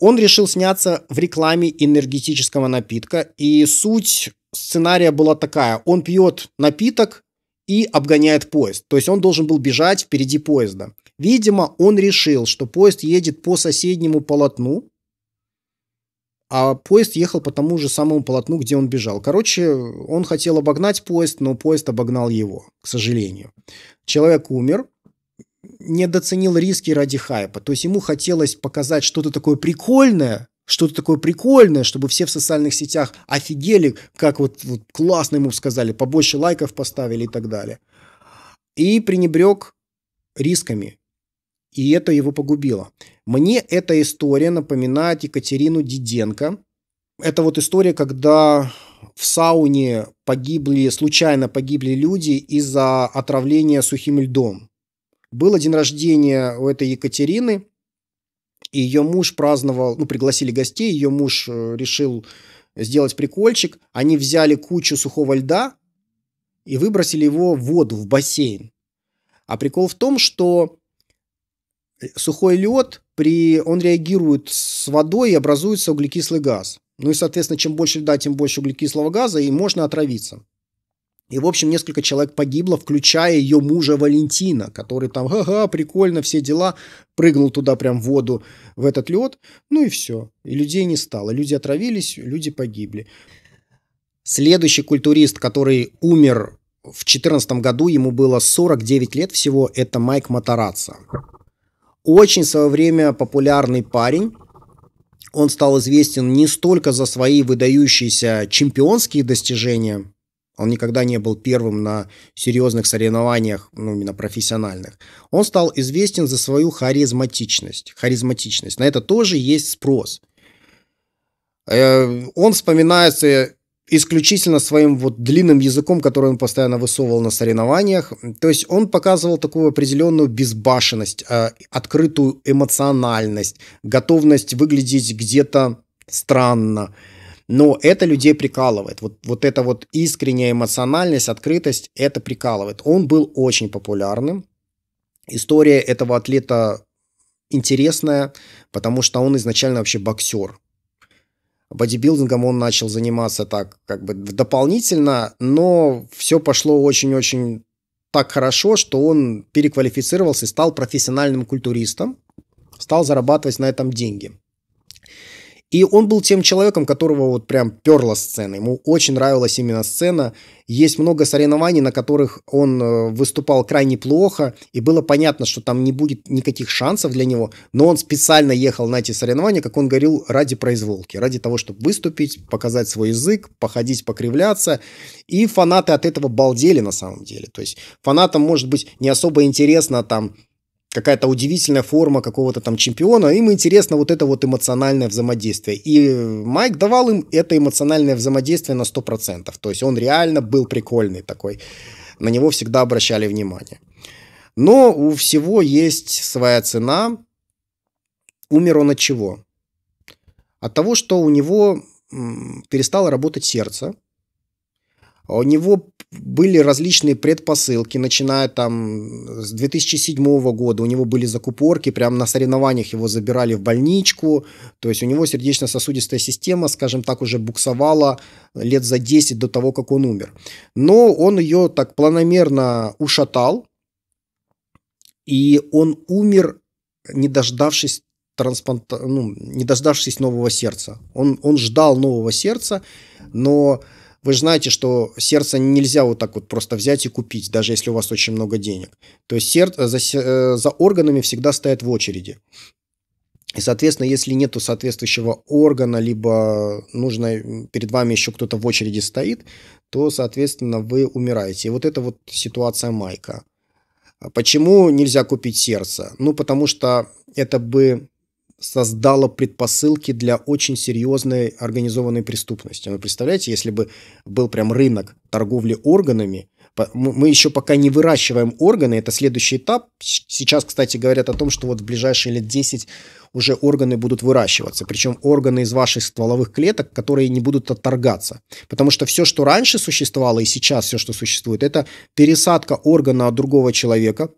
[SPEAKER 1] Он решил сняться в рекламе энергетического напитка, и суть сценария была такая. Он пьет напиток и обгоняет поезд. То есть он должен был бежать впереди поезда. Видимо, он решил, что поезд едет по соседнему полотну, а поезд ехал по тому же самому полотну, где он бежал. Короче, он хотел обогнать поезд, но поезд обогнал его, к сожалению. Человек умер, недооценил риски ради хайпа. То есть ему хотелось показать что-то такое прикольное, что-то такое прикольное, чтобы все в социальных сетях офигели, как вот, вот классно ему сказали, побольше лайков поставили и так далее. И пренебрег рисками. И это его погубило. Мне эта история напоминает Екатерину Диденко. Это вот история, когда в сауне погибли, случайно погибли люди из-за отравления сухим льдом. Был день рождения у этой Екатерины, и ее муж праздновал, ну, пригласили гостей, ее муж э, решил сделать прикольчик. Они взяли кучу сухого льда и выбросили его в воду, в бассейн. А прикол в том, что э, сухой лед, при, он реагирует с водой и образуется углекислый газ. Ну и, соответственно, чем больше льда, тем больше углекислого газа, и можно отравиться. И, в общем, несколько человек погибло, включая ее мужа Валентина, который там, ага, прикольно, все дела, прыгнул туда прям в воду, в этот лед, ну и все. И людей не стало. Люди отравились, люди погибли. Следующий культурист, который умер в 2014 году, ему было 49 лет всего, это Майк Матараца. Очень в свое время популярный парень, он стал известен не столько за свои выдающиеся чемпионские достижения, он никогда не был первым на серьезных соревнованиях, ну, именно профессиональных. Он стал известен за свою харизматичность. Харизматичность. На это тоже есть спрос. Э, он вспоминается исключительно своим вот длинным языком, который он постоянно высовывал на соревнованиях. То есть он показывал такую определенную безбашенность, э, открытую эмоциональность, готовность выглядеть где-то странно. Но это людей прикалывает. Вот, вот эта вот искренняя эмоциональность, открытость, это прикалывает. Он был очень популярным. История этого атлета интересная, потому что он изначально вообще боксер. Бодибилдингом он начал заниматься так, как бы дополнительно, но все пошло очень-очень так хорошо, что он переквалифицировался и стал профессиональным культуристом, стал зарабатывать на этом деньги. И он был тем человеком, которого вот прям перла сцена. Ему очень нравилась именно сцена. Есть много соревнований, на которых он э, выступал крайне плохо, и было понятно, что там не будет никаких шансов для него, но он специально ехал на эти соревнования, как он говорил, ради произволки, ради того, чтобы выступить, показать свой язык, походить, покривляться. И фанаты от этого балдели на самом деле. То есть фанатам, может быть, не особо интересно там какая-то удивительная форма какого-то там чемпиона. Им интересно вот это вот эмоциональное взаимодействие. И Майк давал им это эмоциональное взаимодействие на 100%. То есть он реально был прикольный такой. На него всегда обращали внимание. Но у всего есть своя цена. Умер он от чего? От того, что у него перестало работать сердце. А у него были различные предпосылки, начиная там с 2007 года. У него были закупорки, прямо на соревнованиях его забирали в больничку. То есть у него сердечно-сосудистая система, скажем так, уже буксовала лет за 10 до того, как он умер. Но он ее так планомерно ушатал, и он умер, не дождавшись транспланта... ну, не дождавшись нового сердца. Он, он ждал нового сердца, но вы же знаете, что сердце нельзя вот так вот просто взять и купить, даже если у вас очень много денег. То есть сердце, э, за, э, за органами всегда стоят в очереди. И, соответственно, если нету соответствующего органа, либо нужно э, перед вами еще кто-то в очереди стоит, то, соответственно, вы умираете. И вот это вот ситуация Майка. А почему нельзя купить сердце? Ну, потому что это бы создало предпосылки для очень серьезной организованной преступности. Вы ну, представляете, если бы был прям рынок торговли органами, мы еще пока не выращиваем органы, это следующий этап. Сейчас, кстати, говорят о том, что вот в ближайшие лет 10 уже органы будут выращиваться. Причем органы из ваших стволовых клеток, которые не будут отторгаться. Потому что все, что раньше существовало и сейчас все, что существует, это пересадка органа от другого человека,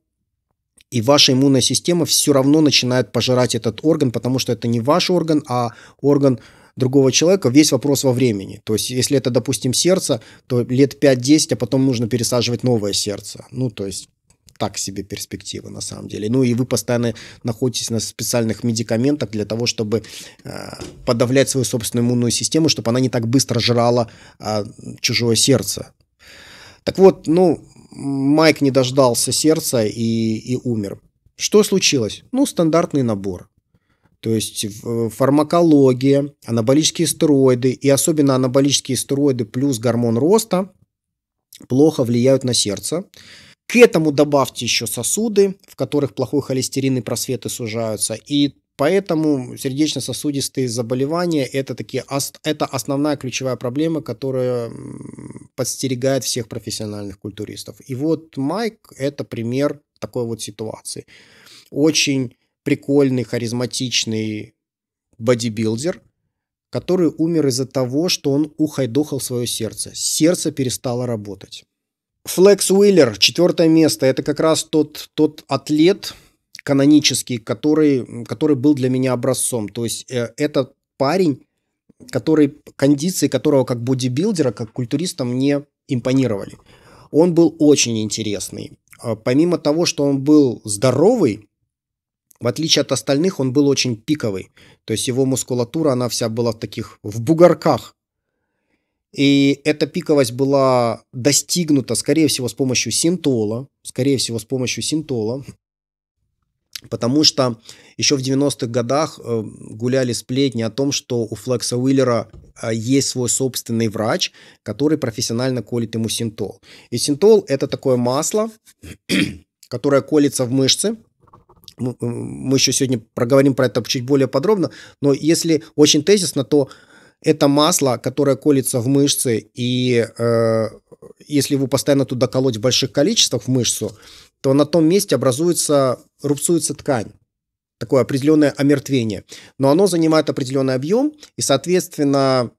[SPEAKER 1] и ваша иммунная система все равно начинает пожирать этот орган, потому что это не ваш орган, а орган другого человека, весь вопрос во времени. То есть, если это, допустим, сердце, то лет 5-10, а потом нужно пересаживать новое сердце. Ну, то есть, так себе перспектива на самом деле. Ну и вы постоянно находитесь на специальных медикаментах для того, чтобы э, подавлять свою собственную иммунную систему, чтобы она не так быстро жрала э, чужое сердце. Так вот, ну, Майк не дождался сердца и, и умер. Что случилось? Ну, стандартный набор. То есть фармакология, анаболические стероиды и особенно анаболические стероиды плюс гормон роста плохо влияют на сердце. К этому добавьте еще сосуды, в которых плохой холестерин и просветы сужаются. И Поэтому сердечно-сосудистые заболевания это, такие, это основная ключевая проблема, которая подстерегает всех профессиональных культуристов. И вот Майк это пример такой вот ситуации. Очень прикольный, харизматичный бодибилдер, который умер из-за того, что он ухайдохал свое сердце. Сердце перестало работать. Флекс Уиллер, четвертое место. Это как раз тот, тот атлет, канонический, который, который был для меня образцом. То есть э, это парень, который, кондиции которого как бодибилдера, как культуриста мне импонировали. Он был очень интересный. А, помимо того, что он был здоровый, в отличие от остальных, он был очень пиковый. То есть его мускулатура, она вся была в таких, в бугорках. И эта пиковость была достигнута, скорее всего, с помощью синтола. Скорее всего, с помощью синтола. Потому что еще в 90-х годах э, гуляли сплетни о том, что у Флекса Уиллера э, есть свой собственный врач, который профессионально колит ему синтол. И синтол – это такое масло, которое колется в мышцы, мы э, еще сегодня проговорим про это чуть более подробно, но если очень тезисно, то это масло, которое колется в мышцы, и э, если его постоянно туда колоть в больших количествах в мышцу, то на том месте образуется, рубцуется ткань такое определенное омертвение. Но оно занимает определенный объем, и, соответственно,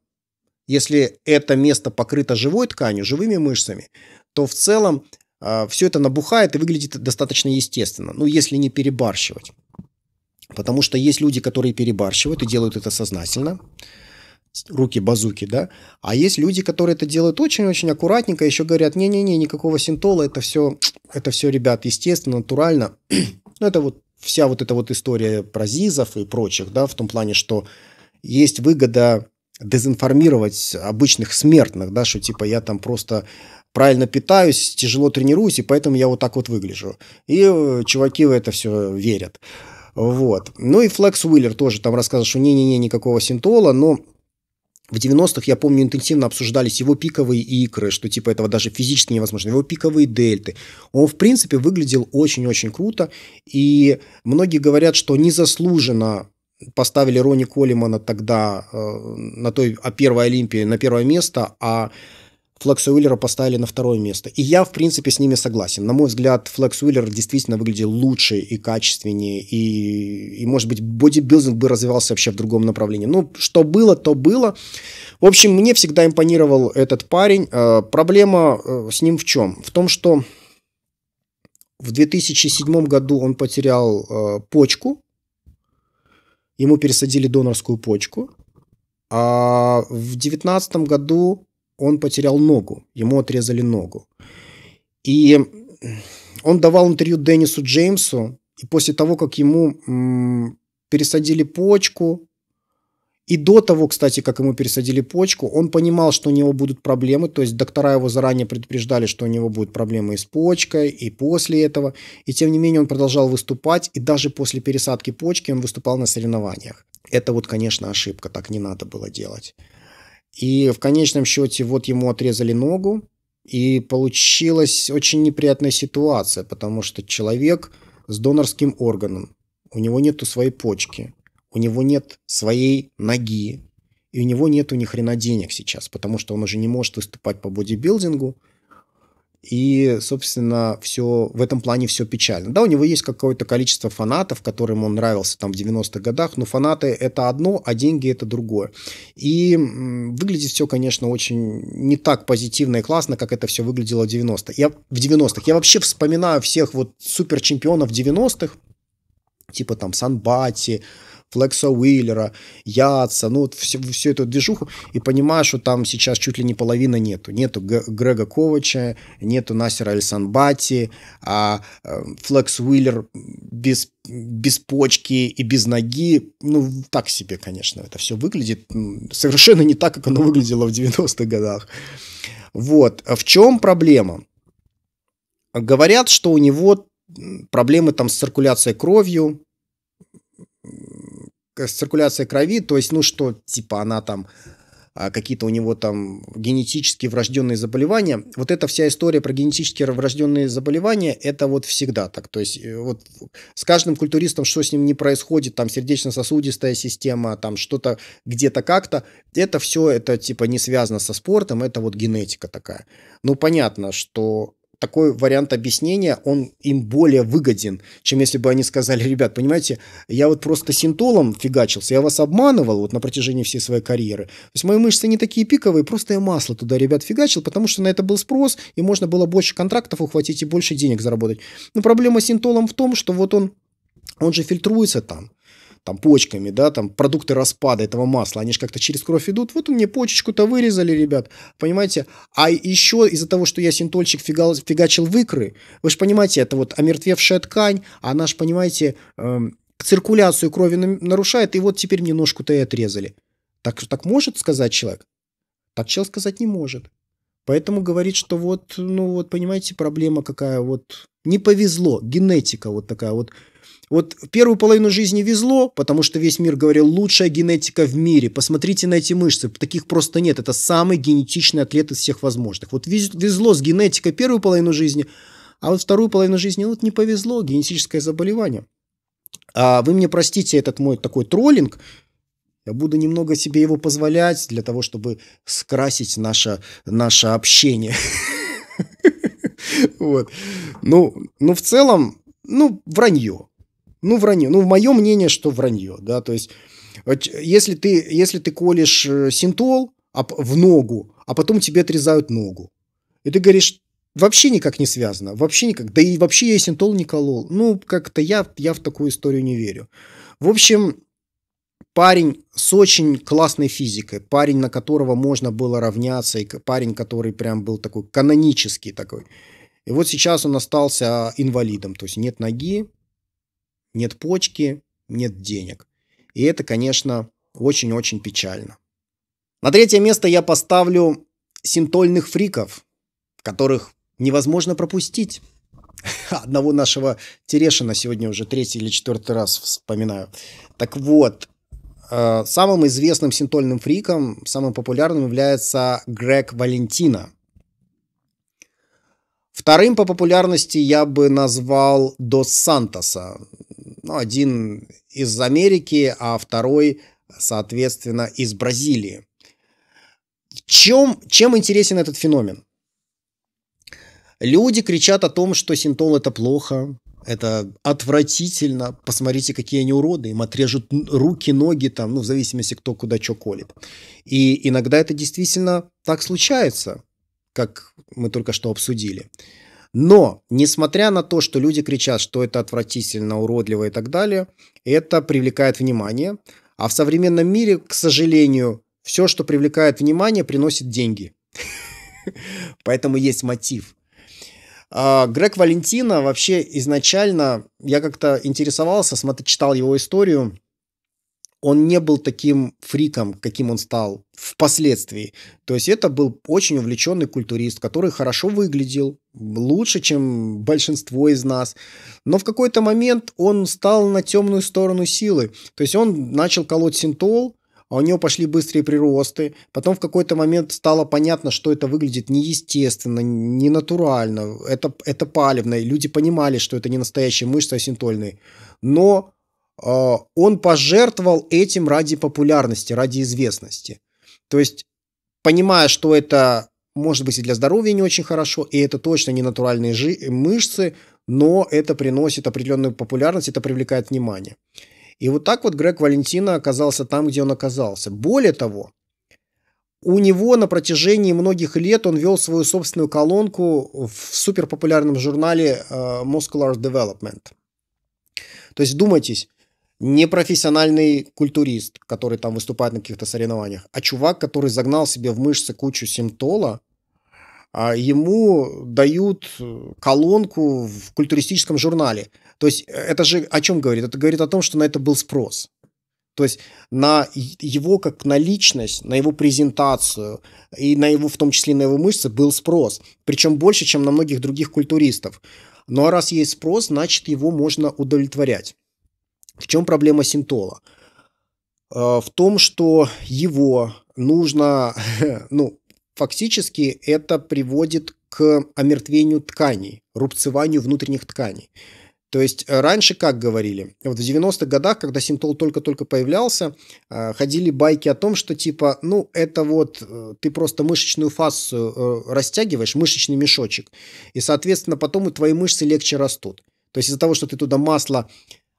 [SPEAKER 1] если это место покрыто живой тканью, живыми мышцами, то в целом э, а, все это набухает и выглядит достаточно естественно, ну, если не перебарщивать. Потому что есть люди, которые перебарщивают и делают это сознательно руки-базуки, да. А есть люди, которые это делают очень-очень аккуратненько, еще говорят, не-не-не, никакого синтола, это все, это все, ребят, естественно, натурально. ну, это вот вся вот эта вот история про ЗИЗов и прочих, да, в том плане, что есть выгода дезинформировать обычных смертных, да, что типа я там просто правильно питаюсь, тяжело тренируюсь, и поэтому я вот так вот выгляжу. И э, чуваки в это все верят. Вот. Ну и Флекс Уиллер тоже там рассказывал, что не-не-не, никакого синтола, но в 90-х, я помню, интенсивно обсуждались его пиковые икры, что типа этого даже физически невозможно, его пиковые дельты. Он, в принципе, выглядел очень-очень круто, и многие говорят, что незаслуженно поставили Рони Коллимана тогда э, на той первой Олимпии на первое место, а Флекс Уиллера поставили на второе место. И я, в принципе, с ними согласен. На мой взгляд, Флекс Уиллер действительно выглядел лучше и качественнее, и, и, может быть, бодибилдинг бы развивался вообще в другом направлении. Ну, что было, то было. В общем, мне всегда импонировал этот парень. Э, проблема э, с ним в чем? В том, что в 2007 году он потерял э, почку, ему пересадили донорскую почку, а в 2019 году он потерял ногу, ему отрезали ногу. И он давал интервью Деннису Джеймсу, и после того, как ему м, пересадили почку, и до того, кстати, как ему пересадили почку, он понимал, что у него будут проблемы, то есть доктора его заранее предупреждали, что у него будут проблемы и с почкой, и после этого, и тем не менее он продолжал выступать, и даже после пересадки почки он выступал на соревнованиях. Это вот, конечно, ошибка, так не надо было делать. И в конечном счете вот ему отрезали ногу, и получилась очень неприятная ситуация, потому что человек с донорским органом, у него нету своей почки, у него нет своей ноги, и у него нету ни хрена денег сейчас, потому что он уже не может выступать по бодибилдингу, и, собственно, все в этом плане все печально. Да, у него есть какое-то количество фанатов, которым он нравился там в 90-х годах, но фанаты это одно, а деньги это другое. И выглядит все, конечно, очень не так позитивно и классно, как это все выглядело в 90-х. Я, в 90-х. Я вообще вспоминаю всех вот суперчемпионов 90-х, типа там Санбати, Флекса Уиллера, Яца, ну вот всю, всю эту движуху, и понимаю, что там сейчас чуть ли не половина нету. Нету Грега Ковача, нету Насера Альсанбати, а э, Флекс Уиллер без, без почки и без ноги, ну так себе, конечно, это все выглядит совершенно не так, как оно выглядело в 90-х годах. Вот, а в чем проблема? Говорят, что у него проблемы там с циркуляцией кровью, циркуляция крови, то есть, ну что, типа она там а, какие-то у него там генетически врожденные заболевания. Вот эта вся история про генетически врожденные заболевания, это вот всегда так. То есть э, вот с каждым культуристом, что с ним не происходит, там сердечно-сосудистая система, там что-то где-то как-то, это все это типа не связано со спортом, это вот генетика такая. Ну понятно, что такой вариант объяснения, он им более выгоден, чем если бы они сказали, ребят, понимаете, я вот просто синтолом фигачился, я вас обманывал вот на протяжении всей своей карьеры. То есть мои мышцы не такие пиковые, просто я масло туда, ребят, фигачил, потому что на это был спрос, и можно было больше контрактов ухватить и больше денег заработать. Но проблема с синтолом в том, что вот он, он же фильтруется там там почками, да, там продукты распада этого масла, они же как-то через кровь идут. Вот мне почечку-то вырезали, ребят, понимаете? А еще из-за того, что я синтольчик фигал, фигачил в икры, вы же понимаете, это вот омертвевшая ткань, она же, понимаете, эм, циркуляцию крови нарушает, и вот теперь мне ножку-то и отрезали. Так, так может сказать человек? Так человек сказать не может. Поэтому говорит, что вот, ну вот, понимаете, проблема какая, вот не повезло, генетика вот такая вот вот первую половину жизни везло, потому что весь мир говорил, лучшая генетика в мире, посмотрите на эти мышцы, таких просто нет, это самый генетичный атлет из всех возможных. Вот везло с генетикой первую половину жизни, а вот вторую половину жизни, вот не повезло, генетическое заболевание. А вы мне простите этот мой такой троллинг, я буду немного себе его позволять для того, чтобы скрасить наше, наше общение. Вот. Ну, ну, в целом, ну, вранье. Ну, вранье. Ну, мое мнение, что вранье, да, то есть, если ты, если ты колешь э, синтол в ногу, а потом тебе отрезают ногу, и ты говоришь, вообще никак не связано, вообще никак, да и вообще я синтол не колол. Ну, как-то я, я в такую историю не верю. В общем, парень с очень классной физикой, парень, на которого можно было равняться, и парень, который прям был такой канонический такой. И вот сейчас он остался инвалидом, то есть нет ноги, нет почки, нет денег. И это, конечно, очень-очень печально. На третье место я поставлю синтольных фриков, которых невозможно пропустить. Одного нашего Терешина сегодня уже третий или четвертый раз вспоминаю. Так вот, э, самым известным синтольным фриком, самым популярным является Грег Валентина. Вторым по популярности я бы назвал Дос Сантоса. Ну, один из Америки, а второй, соответственно, из Бразилии. Чем, чем интересен этот феномен? Люди кричат о том, что синтол это плохо, это отвратительно. Посмотрите, какие они уроды. Им отрежут руки, ноги, там, ну, в зависимости, кто куда что колет. И иногда это действительно так случается как мы только что обсудили. Но, несмотря на то, что люди кричат, что это отвратительно, уродливо и так далее, это привлекает внимание. А в современном мире, к сожалению, все, что привлекает внимание, приносит деньги. Поэтому есть мотив. А, Грег Валентина вообще изначально, я как-то интересовался, читал его историю, он не был таким фриком, каким он стал впоследствии. То есть это был очень увлеченный культурист, который хорошо выглядел, лучше, чем большинство из нас. Но в какой-то момент он стал на темную сторону силы. То есть он начал колоть синтол, а у него пошли быстрые приросты. Потом в какой-то момент стало понятно, что это выглядит неестественно, не натурально. Это, это палевное. Люди понимали, что это не настоящие мышцы, а синтольные. Но а, он пожертвовал этим ради популярности, ради известности. То есть, понимая, что это может быть и для здоровья не очень хорошо, и это точно не натуральные мышцы, но это приносит определенную популярность, это привлекает внимание. И вот так вот Грег Валентина оказался там, где он оказался. Более того, у него на протяжении многих лет он вел свою собственную колонку в суперпопулярном журнале э, Muscular Development. То есть, думайтесь, не профессиональный культурист, который там выступает на каких-то соревнованиях, а чувак, который загнал себе в мышцы кучу симтола, а ему дают колонку в культуристическом журнале. То есть э, это же о чем говорит? Это говорит о том, что на это был спрос. То есть на его как на личность, на его презентацию и на его, в том числе на его мышцы, был спрос. Причем больше, чем на многих других культуристов. Но ну, а раз есть спрос, значит его можно удовлетворять. В чем проблема синтола? Э, в том, что его нужно, ну, фактически это приводит к омертвению тканей, рубцеванию внутренних тканей. То есть э, раньше как говорили? Вот в 90-х годах, когда синтол только-только появлялся, э, ходили байки о том, что типа, ну, это вот ты просто мышечную фасцию растягиваешь, мышечный мешочек, и, соответственно, потом и твои мышцы легче растут. То есть из-за того, что ты туда масло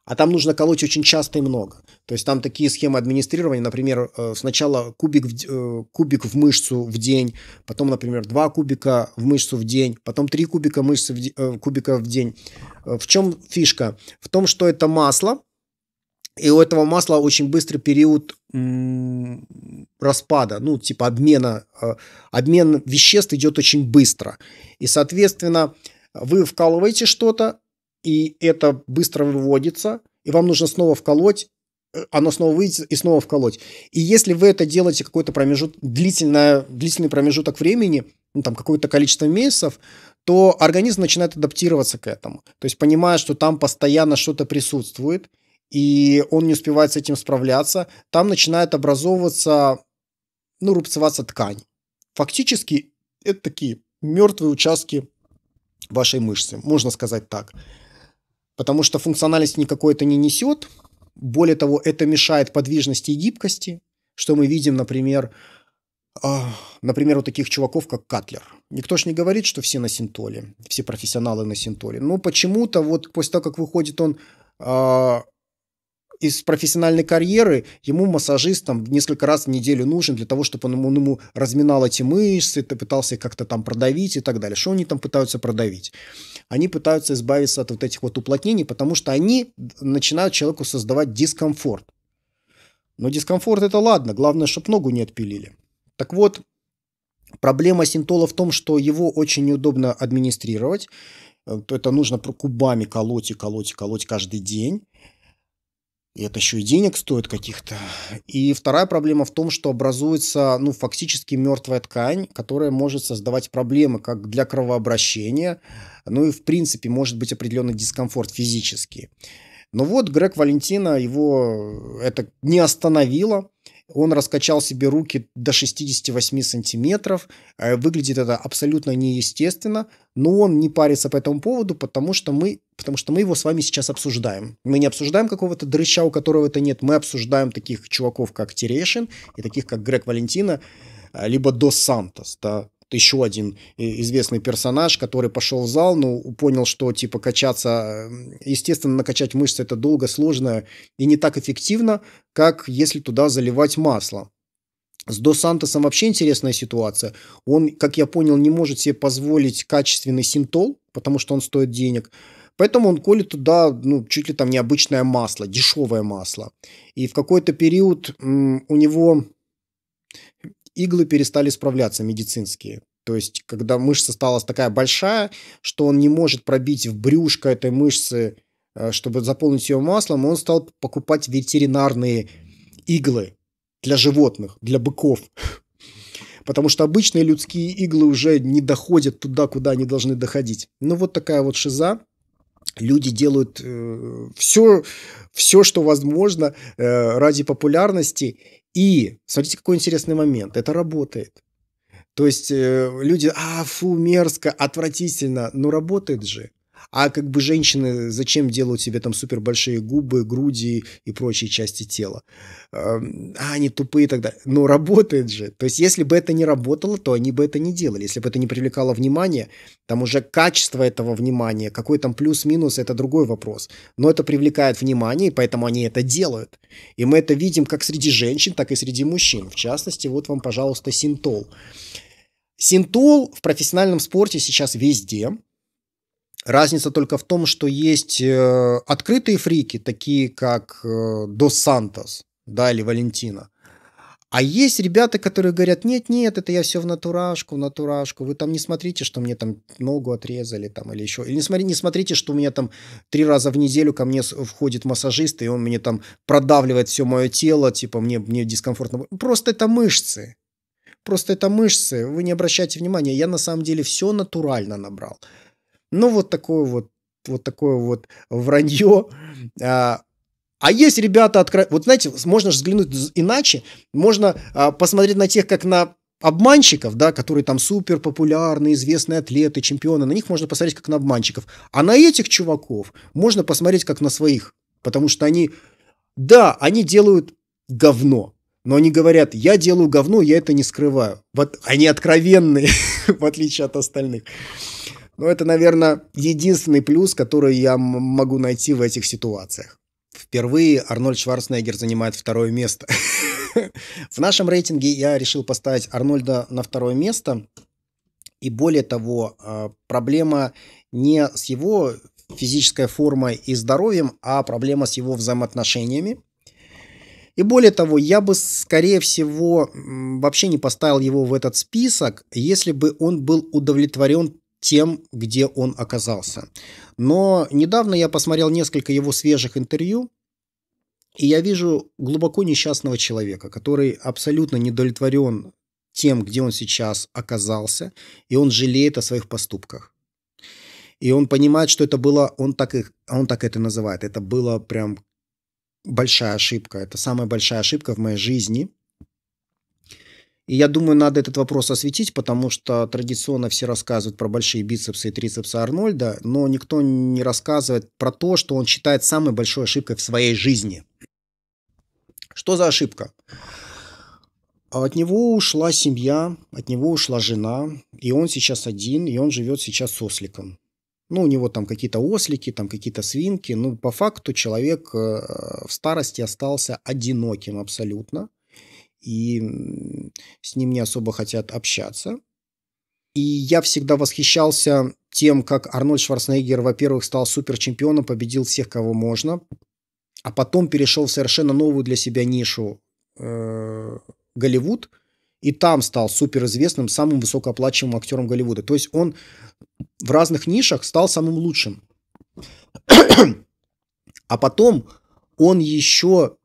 [SPEAKER 1] а там нужно колоть очень часто и много. То есть там такие схемы администрирования, например, э, сначала кубик в, э, кубик в мышцу в день, потом, например, два кубика в мышцу в день, потом три кубика, мышцы в, э, кубика в день. В чем фишка? В том, что это масло, и у этого масла очень быстрый период распада, ну, типа обмена, обмен веществ идет очень быстро. И, соответственно, вы вкалываете что-то, и это быстро выводится, и вам нужно снова вколоть, э, оно снова выйдет и снова вколоть. И если вы это делаете какой-то промежуток, длительное, длительный промежуток времени, ну, там какое-то количество месяцев, то организм начинает адаптироваться к этому. То есть понимая, что там постоянно что-то присутствует, и он не успевает с этим справляться, там начинает образовываться, ну, рубцеваться ткань. Фактически это такие мертвые участки вашей мышцы, можно сказать так потому что функциональность никакой это не несет. Более того, это мешает подвижности и гибкости, что мы видим, например, а, например, у таких чуваков, как Катлер. Никто ж не говорит, что все на синтоле, все профессионалы на синтоле. Но почему-то вот после того, как выходит он а, из профессиональной карьеры ему массажист там несколько раз в неделю нужен для того, чтобы он ему, он ему разминал эти мышцы, пытался их как-то там продавить и так далее. Что они там пытаются продавить? Они пытаются избавиться от вот этих вот уплотнений, потому что они начинают человеку создавать дискомфорт. Но дискомфорт это ладно, главное, чтобы ногу не отпилили. Так вот, проблема синтола в том, что его очень неудобно администрировать. Э, это нужно кубами колоть и колоть и колоть каждый день. И это еще и денег стоит каких-то. И вторая проблема в том, что образуется, ну, фактически мертвая ткань, которая может создавать проблемы как для кровообращения, ну и, в принципе, может быть определенный дискомфорт физический. Но вот Грег Валентина его э, это не остановило. Он раскачал себе руки до 68 сантиметров. Э, выглядит это абсолютно неестественно, но он не парится по этому поводу, потому что мы потому что мы его с вами сейчас обсуждаем. Мы не обсуждаем какого-то дрыща, у которого это нет, мы обсуждаем таких чуваков, как Терешин и таких, как Грег Валентина, э, либо Дос Сантос, да, еще один э, известный персонаж, который пошел в зал, но ну, понял, что типа качаться, э, естественно, накачать мышцы это долго, сложно и не так эффективно, как если туда заливать масло. С До Сантосом вообще интересная ситуация. Он, как я понял, не может себе позволить качественный синтол, потому что он стоит денег. Поэтому он колет туда, ну, чуть ли там необычное масло, дешевое масло. И в какой-то период м, у него иглы перестали справляться медицинские. То есть, когда мышца стала такая большая, что он не может пробить в брюшко этой мышцы, э, чтобы заполнить ее маслом, он стал покупать ветеринарные иглы для животных, для быков. Потому что обычные людские иглы уже не доходят туда, куда они должны доходить. Ну, вот такая вот шиза люди делают э, все, все, что возможно э, ради популярности. И смотрите, какой интересный момент. Это работает. То есть э, люди, а, фу, мерзко, отвратительно. Ну, работает же. А как бы женщины зачем делают себе там супер большие губы, груди и прочие части тела? Эм, а они тупые тогда? Но работает же. То есть если бы это не работало, то они бы это не делали. Если бы это не привлекало внимание, там уже качество этого внимания, какой там плюс-минус, это другой вопрос. Но это привлекает внимание, и поэтому они это делают. И мы это видим как среди женщин, так и среди мужчин. В частности, вот вам, пожалуйста, синтол. Синтол в профессиональном спорте сейчас везде. Разница только в том, что есть э, открытые фрики, такие как Дос э, Сантос да, или Валентина. А есть ребята, которые говорят, нет, нет, это я все в натурашку, в натурашку, вы там не смотрите, что мне там ногу отрезали там или еще, или не, смотри, не смотрите, что у меня там три раза в неделю ко мне входит массажист, и он мне там продавливает все мое тело, типа мне, мне дискомфортно. Просто это мышцы, просто это мышцы, вы не обращайте внимания, я на самом деле все натурально набрал. Ну, вот такое вот, вот такое вот вранье. А, а есть ребята, откро... вот знаете, можно же взглянуть иначе, можно а, посмотреть на тех, как на обманщиков, да, которые там супер популярные, известные атлеты, чемпионы, на них можно посмотреть как на обманщиков. А на этих чуваков можно посмотреть как на своих, потому что они, да, они делают говно, но они говорят, я делаю говно, я это не скрываю. Вот они откровенные, в отличие от остальных. Но это, наверное, единственный плюс, который я могу найти в этих ситуациях. Впервые Арнольд Шварценеггер занимает второе место. В нашем рейтинге я решил поставить Арнольда на второе место. И более того, а, проблема не с его физической формой и здоровьем, а проблема с его взаимоотношениями. И более того, я бы, скорее всего, вообще не поставил его в этот список, если бы он был удовлетворен тем, где он оказался. Но недавно я посмотрел несколько его свежих интервью, и я вижу глубоко несчастного человека, который абсолютно недовлетворен тем, где он сейчас оказался, и он жалеет о своих поступках. И он понимает, что это было, он так, их, он так это называет, это было прям большая ошибка, это самая большая ошибка в моей жизни – и я думаю, надо этот вопрос осветить, потому что традиционно все рассказывают про большие бицепсы и трицепсы Арнольда, но никто не рассказывает про то, что он считает самой большой ошибкой в своей жизни. Что за ошибка? От него ушла семья, от него ушла жена, и он сейчас один, и он живет сейчас с осликом. Ну, у него там какие-то ослики, там какие-то свинки. Ну, по факту человек э, в старости остался одиноким абсолютно и с ним не особо хотят общаться. И я всегда восхищался тем, как Арнольд Шварценеггер, во-первых, стал суперчемпионом, победил всех, кого можно, а потом перешел в совершенно новую для себя нишу э, Голливуд, и там стал суперизвестным, самым высокооплачиваемым актером Голливуда. То есть он в разных нишах стал самым лучшим. а потом он еще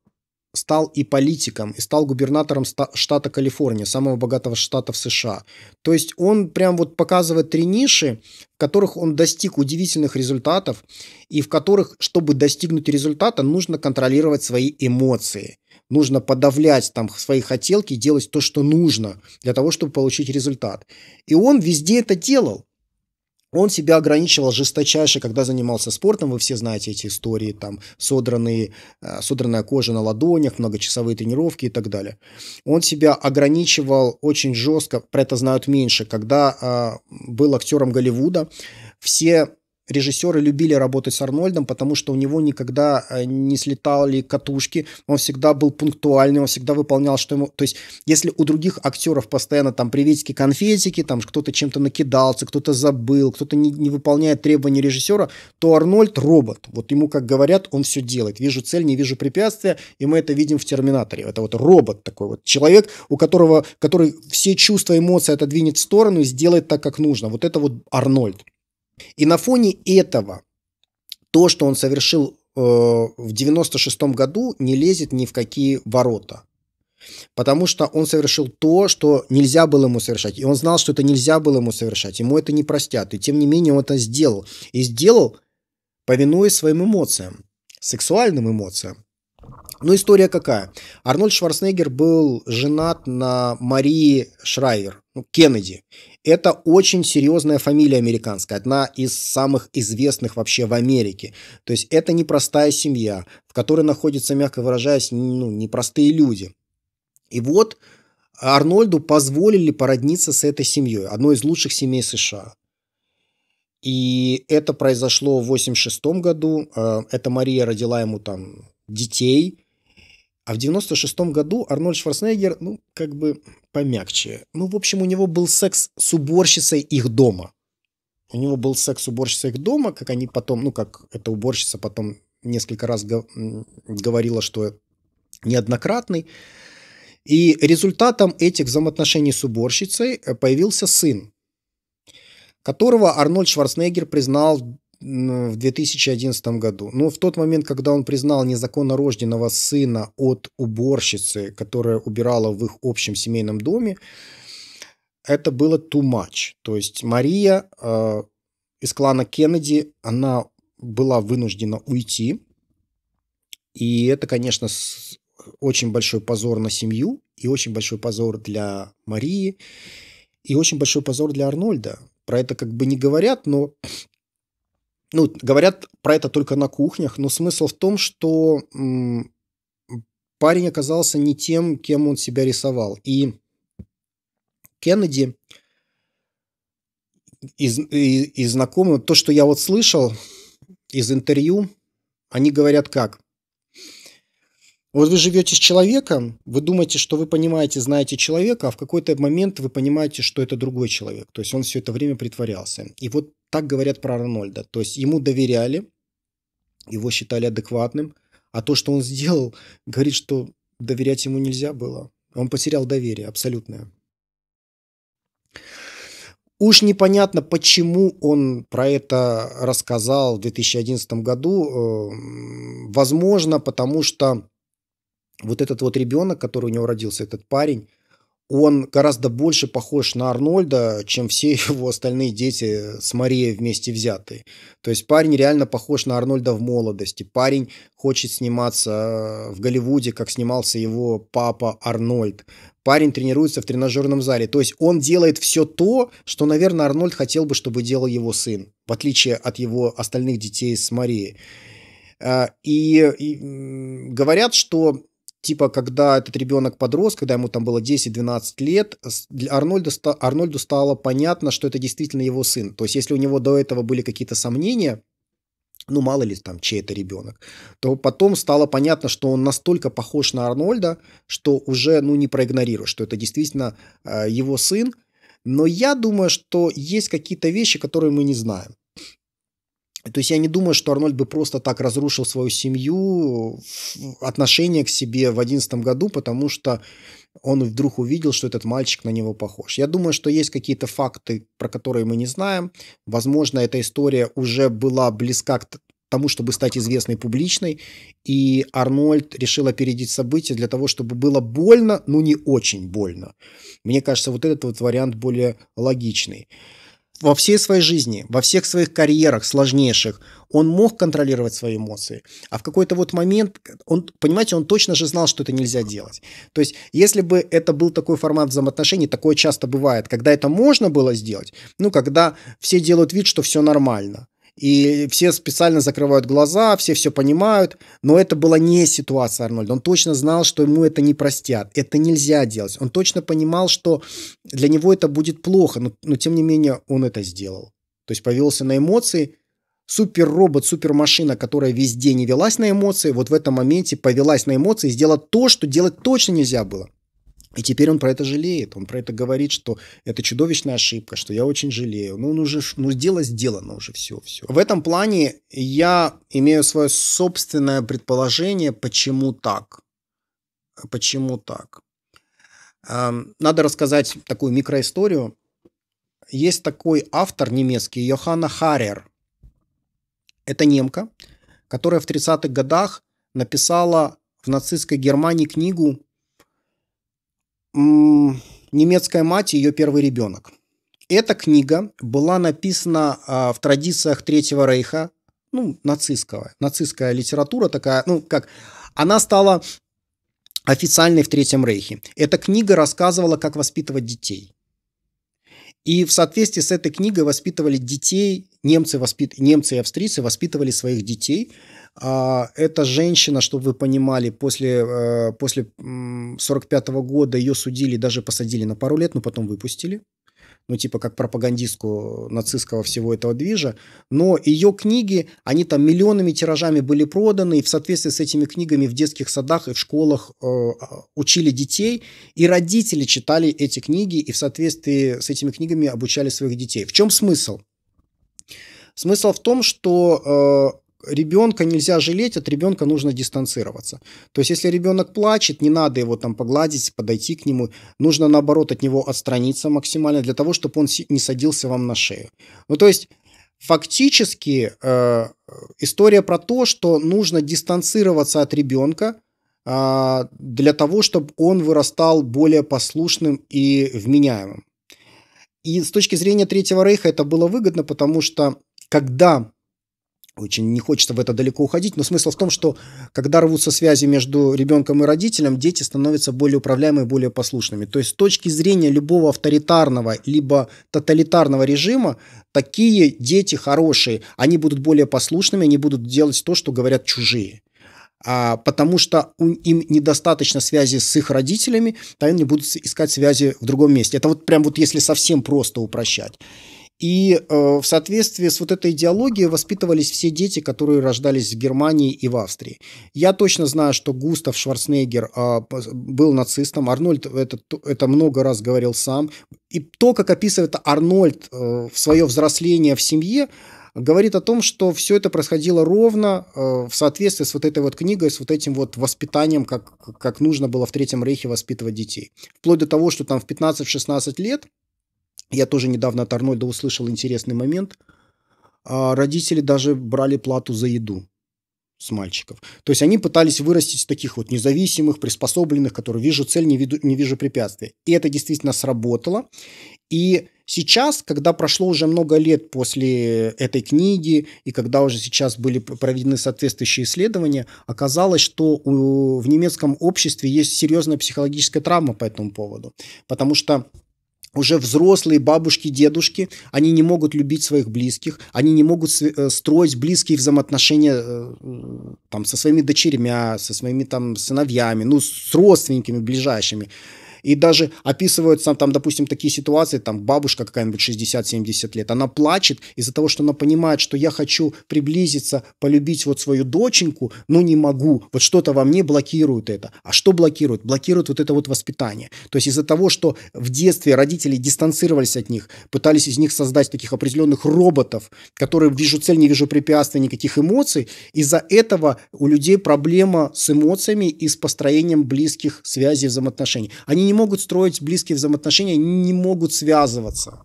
[SPEAKER 1] стал и политиком, и стал губернатором штата Калифорния, самого богатого штата в США. То есть он прям вот показывает три ниши, в которых он достиг удивительных результатов, и в которых, чтобы достигнуть результата, нужно контролировать свои эмоции. Нужно подавлять там свои хотелки, делать то, что нужно для того, чтобы получить результат. И он везде это делал. Он себя ограничивал жесточайше, когда занимался спортом. Вы все знаете эти истории, там, содранные, э, содранная кожа на ладонях, многочасовые тренировки и так далее. Он себя ограничивал очень жестко, про это знают меньше, когда а, был актером Голливуда. Все режиссеры любили работать с Арнольдом, потому что у него никогда э, не слетали катушки, он всегда был пунктуальный, он всегда выполнял, что ему... То есть, если у других актеров постоянно там приветики, конфетики, там кто-то чем-то накидался, кто-то забыл, кто-то не, не выполняет требования режиссера, то Арнольд робот. Вот ему, как говорят, он все делает. Вижу цель, не вижу препятствия, и мы это видим в Терминаторе. Это вот робот такой вот. Человек, у которого, который все чувства, эмоции отодвинет в сторону и сделает так, как нужно. Вот это вот Арнольд. И на фоне этого то, что он совершил э, в 96 году, не лезет ни в какие ворота. Потому что он совершил то, что нельзя было ему совершать. И он знал, что это нельзя было ему совершать. Ему это не простят. И тем не менее он это сделал. И сделал, повинуясь своим эмоциям, сексуальным эмоциям. Но ну, история какая? Арнольд Шварценеггер был женат на Марии Шрайер, ну, Кеннеди. Это очень серьезная фамилия американская, одна из самых известных вообще в Америке. То есть это непростая семья, в которой находятся, мягко выражаясь, ну, непростые люди. И вот Арнольду позволили породниться с этой семьей, одной из лучших семей США. И это произошло в 1986 году. Э, это Мария родила ему там детей. А в 96 году Арнольд Шварценеггер, ну, как бы помягче. Ну, в общем, у него был секс с уборщицей их дома. У него был секс с уборщицей их дома, как они потом, ну, как эта уборщица потом несколько раз говорила, что неоднократный. И результатом этих взаимоотношений с уборщицей э, появился сын, которого Арнольд Шварценеггер признал в 2011 году. Но в тот момент, когда он признал незаконно рожденного сына от уборщицы, которая убирала в их общем семейном доме, это было too much. То есть Мария э, из клана Кеннеди, она была вынуждена уйти. И это, конечно, очень большой позор на семью, и очень большой позор для Марии, и очень большой позор для Арнольда. Про это как бы не говорят, но ну, говорят про это только на кухнях, но смысл в том, что м, парень оказался не тем, кем он себя рисовал. И Кеннеди из, и, и знакомым, то, что я вот слышал из интервью, они говорят как? Вот вы живете с человеком, вы думаете, что вы понимаете, знаете человека, а в какой-то момент вы понимаете, что это другой человек. То есть он все это время притворялся. И вот так говорят про Арнольда. То есть ему доверяли, его считали адекватным, а то, что он сделал, говорит, что доверять ему нельзя было. Он потерял доверие абсолютное. Уж непонятно, почему он про это рассказал в 2011 году. Э, возможно, потому что вот этот вот ребенок, который у него родился, этот парень, он гораздо больше похож на Арнольда, чем все его остальные дети с Марией вместе взятые. То есть парень реально похож на Арнольда в молодости. Парень хочет сниматься э, в Голливуде, как снимался его папа Арнольд. Парень тренируется в тренажерном зале. То есть он делает все то, что, наверное, Арнольд хотел бы, чтобы делал его сын, в отличие от его остальных детей с Марией. Э, и, и говорят, что типа, когда этот ребенок подрос, когда ему там было 10-12 лет, Арнольду Арнольду стало понятно, что это действительно его сын. То есть, если у него до этого были какие-то сомнения, ну, мало ли там, чей это ребенок, то потом стало понятно, что он настолько похож на Арнольда, что уже, ну, не проигнорируешь, что это действительно э, его сын. Но я думаю, что есть какие-то вещи, которые мы не знаем. То есть я не думаю, что Арнольд бы просто так разрушил свою семью, отношение к себе в 2011 году, потому что он вдруг увидел, что этот мальчик на него похож. Я думаю, что есть какие-то факты, про которые мы не знаем. Возможно, эта история уже была близка к тому, чтобы стать известной публичной, и Арнольд решил опередить события для того, чтобы было больно, но не очень больно. Мне кажется, вот этот вот вариант более логичный во всей своей жизни, во всех своих карьерах сложнейших, он мог контролировать свои эмоции, а в какой-то вот момент, он, понимаете, он точно же знал, что это нельзя делать. То есть, если бы это был такой формат взаимоотношений, такое часто бывает, когда это можно было сделать, ну, когда все делают вид, что все нормально, и все специально закрывают глаза, все все понимают. Но это была не ситуация Арнольда. Он точно знал, что ему это не простят. Это нельзя делать. Он точно понимал, что для него это будет плохо. Но, но тем не менее он это сделал. То есть повелся на эмоции. Суперробот, супермашина, которая везде не велась на эмоции, вот в этом моменте повелась на эмоции и сделала то, что делать точно нельзя было. И теперь он про это жалеет, он про это говорит, что это чудовищная ошибка, что я очень жалею. Ну, он ну уже, ну, дело сделано уже, все, все. В этом плане я имею свое собственное предположение, почему так. Почему так. Эм, надо рассказать такую микроисторию. Есть такой автор немецкий, Йоханна Харер, Это немка, которая в 30-х годах написала в нацистской Германии книгу «Немецкая мать и ее первый ребенок». Эта книга была написана а, в традициях Третьего Рейха, ну, нацистского. Нацистская литература такая, ну, как... Она стала официальной в Третьем Рейхе. Эта книга рассказывала, как воспитывать детей. И в соответствии с этой книгой воспитывали детей, немцы, воспит... немцы и австрийцы воспитывали своих детей – а, эта женщина, чтобы вы понимали, после, э, после 45 года ее судили, даже посадили на пару лет, но потом выпустили ну, типа, как пропагандистку нацистского всего этого движа, но ее книги, они там миллионами тиражами были проданы, и в соответствии с этими книгами в детских садах и в школах э, учили детей, и родители читали эти книги, и в соответствии с этими книгами обучали своих детей. В чем смысл? Смысл в том, что э, ребенка нельзя жалеть, от ребенка нужно дистанцироваться. То есть, если ребенок плачет, не надо его там погладить, подойти к нему. Нужно, наоборот, от него отстраниться максимально для того, чтобы он не садился вам на шею. Ну, то есть, фактически э, история про то, что нужно дистанцироваться от ребенка э, а, для того, чтобы он вырастал более послушным и вменяемым. И с точки зрения Третьего Рейха это было выгодно, потому что когда очень не хочется в это далеко уходить, но смысл в том, что когда рвутся связи между ребенком и родителем, дети становятся более управляемыми, более послушными. То есть с точки зрения любого авторитарного либо тоталитарного режима, такие дети хорошие, они будут более послушными, они будут делать то, что говорят чужие а, потому что у, им недостаточно связи с их родителями, то они будут искать связи в другом месте. Это вот прям вот если совсем просто упрощать. И э, в соответствии с вот этой идеологией воспитывались все дети, которые рождались в Германии и в Австрии. Я точно знаю, что Густав Шварценеггер э, был нацистом. Арнольд это, это много раз говорил сам. И то, как описывает Арнольд э, в свое взросление в семье, говорит о том, что все это происходило ровно в соответствии с вот этой вот книгой, с вот этим вот воспитанием, как, как нужно было в Третьем Рейхе воспитывать детей. Вплоть до того, что там в 15-16 лет я тоже недавно от Арнольда услышал интересный момент. А, родители даже брали плату за еду с мальчиков. То есть они пытались вырастить таких вот независимых, приспособленных, которые вижу цель, не, виду, не вижу препятствий. И это действительно сработало. И сейчас, когда прошло уже много лет после этой книги, и когда уже сейчас были проведены соответствующие исследования, оказалось, что у, в немецком обществе есть серьезная психологическая травма по этому поводу. Потому что уже взрослые бабушки, дедушки, они не могут любить своих близких, они не могут э, строить близкие взаимоотношения э, там, со своими дочерьми, со своими там, сыновьями, ну, с родственниками ближайшими. И даже описываются там, допустим, такие ситуации, там бабушка какая-нибудь 60-70 лет, она плачет из-за того, что она понимает, что я хочу приблизиться, полюбить вот свою доченьку, но не могу. Вот что-то во мне блокирует это. А что блокирует? Блокирует вот это вот воспитание. То есть из-за того, что в детстве родители дистанцировались от них, пытались из них создать таких определенных роботов, которые вижу цель, не вижу препятствий, никаких эмоций, из-за этого у людей проблема с эмоциями и с построением близких связей, взаимоотношений. Они не могут строить близкие взаимоотношения, они не могут связываться.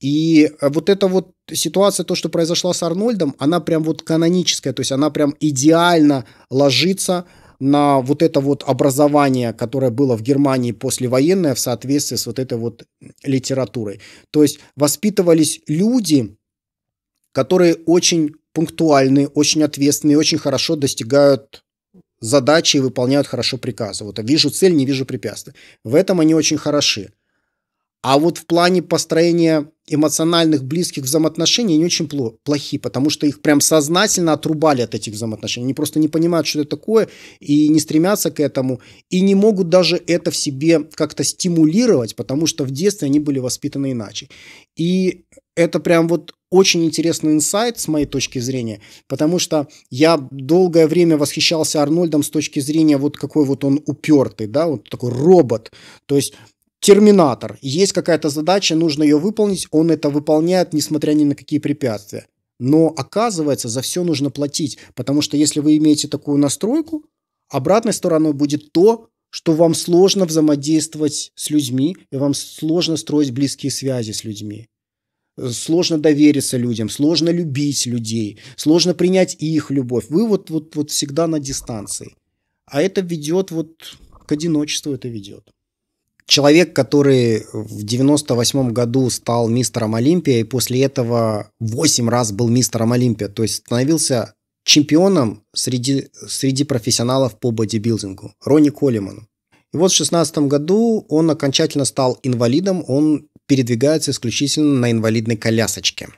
[SPEAKER 1] И э, вот эта вот ситуация, то, что произошло с Арнольдом, она прям вот каноническая, то есть она прям идеально ложится на вот это вот образование, которое было в Германии послевоенное в соответствии с вот этой вот литературой. То есть воспитывались люди, которые очень пунктуальные, очень ответственные, очень хорошо достигают задачи и выполняют хорошо приказы. Вот а вижу цель, не вижу препятствий. В этом они очень хороши. А вот в плане построения эмоциональных близких взаимоотношений они очень пло плохи, потому что их прям сознательно отрубали от этих взаимоотношений. Они просто не понимают, что это такое, и не стремятся к этому, и не могут даже это в себе как-то стимулировать, потому что в детстве они были воспитаны иначе. И это прям вот очень интересный инсайт с моей точки зрения, потому что я долгое время восхищался Арнольдом с точки зрения вот какой вот он упертый, да, вот такой робот. То есть терминатор. Есть какая-то задача, нужно ее выполнить, он это выполняет, несмотря ни на какие препятствия. Но оказывается, за все нужно платить, потому что если вы имеете такую настройку, обратной стороной будет то, что вам сложно взаимодействовать с людьми, и вам сложно строить близкие связи с людьми сложно довериться людям, сложно любить людей, сложно принять их любовь. Вы вот, вот, вот всегда на дистанции. А это ведет вот к одиночеству, это ведет. Человек, который в 98 году стал мистером Олимпия и после этого 8 раз был мистером Олимпия, то есть становился чемпионом среди, среди профессионалов по бодибилдингу, Ронни Коллиману. И вот в 2016 году он окончательно стал инвалидом, он передвигаются исключительно на инвалидной колясочке.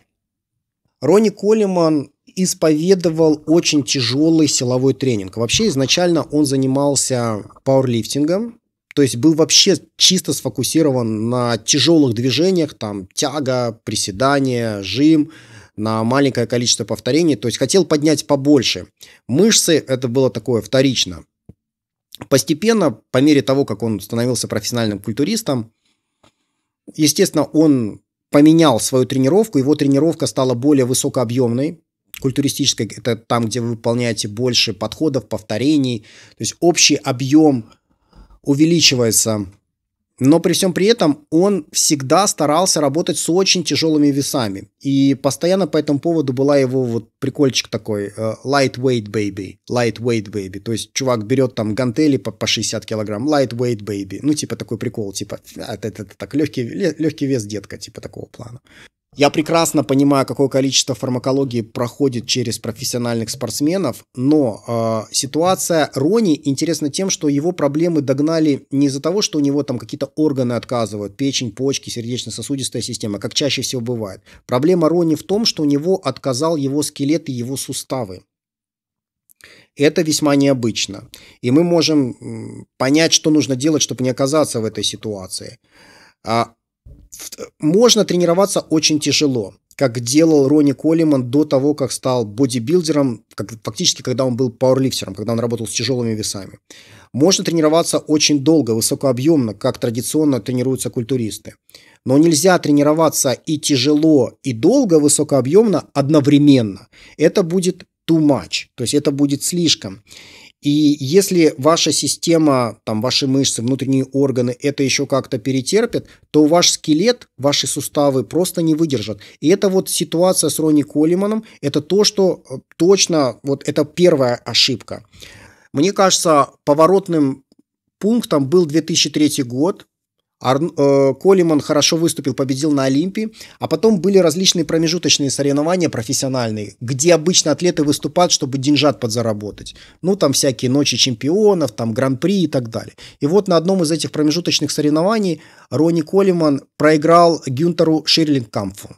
[SPEAKER 1] Ронни Коллиман исповедовал очень тяжелый силовой тренинг. Вообще изначально он занимался пауэрлифтингом, то есть был вообще чисто сфокусирован на тяжелых движениях, там тяга, приседания, жим, на маленькое количество повторений, то есть хотел поднять побольше. Мышцы это было такое вторично. Постепенно, по мере того, как он становился профессиональным культуристом, Естественно, он поменял свою тренировку, его тренировка стала более высокообъемной, культуристической, это там, где вы выполняете больше подходов, повторений, то есть общий объем увеличивается но при всем при этом он всегда старался работать с очень тяжелыми весами. И постоянно по этому поводу была его вот прикольчик такой э, lightweight baby, lightweight baby. То есть чувак берет там гантели по, по 60 килограмм, lightweight baby. Ну типа такой прикол, типа а, это, это, это так легкий, легкий вес детка, типа такого плана. Я прекрасно понимаю, какое количество фармакологии проходит через профессиональных спортсменов, но э, ситуация Рони интересна тем, что его проблемы догнали не из-за того, что у него там какие-то органы отказывают, печень, почки, сердечно-сосудистая система, как чаще всего бывает. Проблема Рони в том, что у него отказал его скелет и его суставы. Это весьма необычно. И мы можем понять, что нужно делать, чтобы не оказаться в этой ситуации. А можно тренироваться очень тяжело, как делал Ронни Коллиман до того, как стал бодибилдером, как, фактически, когда он был пауэрлифтером, когда он работал с тяжелыми весами. Можно тренироваться очень долго, высокообъемно, как традиционно тренируются культуристы. Но нельзя тренироваться и тяжело, и долго, высокообъемно одновременно. Это будет too much, то есть это будет слишком. И если ваша система, там, ваши мышцы, внутренние органы это еще как-то перетерпят, то ваш скелет, ваши суставы просто не выдержат. И это вот ситуация с Ронни Коллиманом, это то, что э, точно, вот это первая ошибка. Мне кажется, поворотным пунктом был 2003 год, Арн... Э, Колиман хорошо выступил, победил на Олимпе, а потом были различные промежуточные соревнования профессиональные, где обычно атлеты выступают, чтобы деньжат подзаработать. Ну, там всякие ночи чемпионов, там гран-при и так далее. И вот на одном из этих промежуточных соревнований Ронни Колиман проиграл Гюнтеру Ширлингкампфу.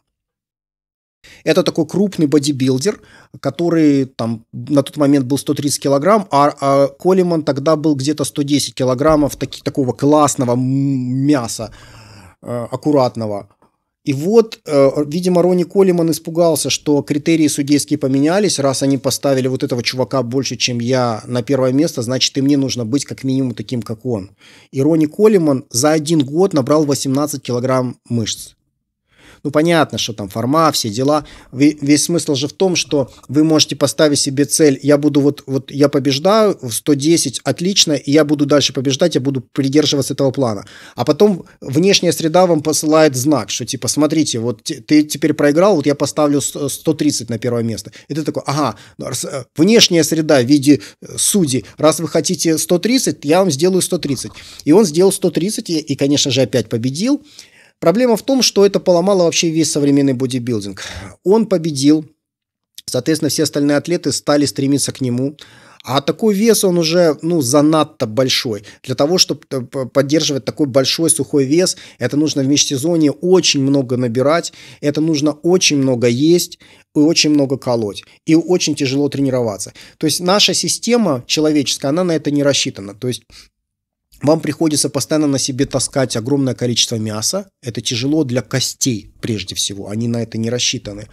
[SPEAKER 1] Это такой крупный бодибилдер, который там на тот момент был 130 килограмм, а, а Колеман тогда был где-то 110 килограммов таки, такого классного мяса э, аккуратного. И вот, э, видимо, Ронни Колеман испугался, что критерии судейские поменялись, раз они поставили вот этого чувака больше, чем я, на первое место, значит, и мне нужно быть как минимум таким, как он. И Ронни Колеман за один год набрал 18 килограмм мышц. Ну, понятно, что там форма, все дела. Весь смысл же в том, что вы можете поставить себе цель, я буду вот, вот я побеждаю в 110, отлично, и я буду дальше побеждать, я буду придерживаться этого плана. А потом внешняя среда вам посылает знак, что типа, смотрите, вот ты теперь проиграл, вот я поставлю 130 на первое место. И ты такой, ага, ну, э, внешняя среда в виде э, судей, раз вы хотите 130, я вам сделаю 130. И он сделал 130, и, и конечно же, опять победил. Проблема в том, что это поломало вообще весь современный бодибилдинг. Он победил, соответственно, все остальные атлеты стали стремиться к нему. А такой вес, он уже, ну, занадто большой. Для того, чтобы э, поддерживать такой большой сухой вес, это нужно в межсезонье очень много набирать, это нужно очень много есть и очень много колоть. И очень тяжело тренироваться. То есть наша система человеческая, она на это не рассчитана. То есть вам приходится постоянно на себе таскать огромное количество мяса. Это тяжело для костей прежде всего. Они на это не рассчитаны.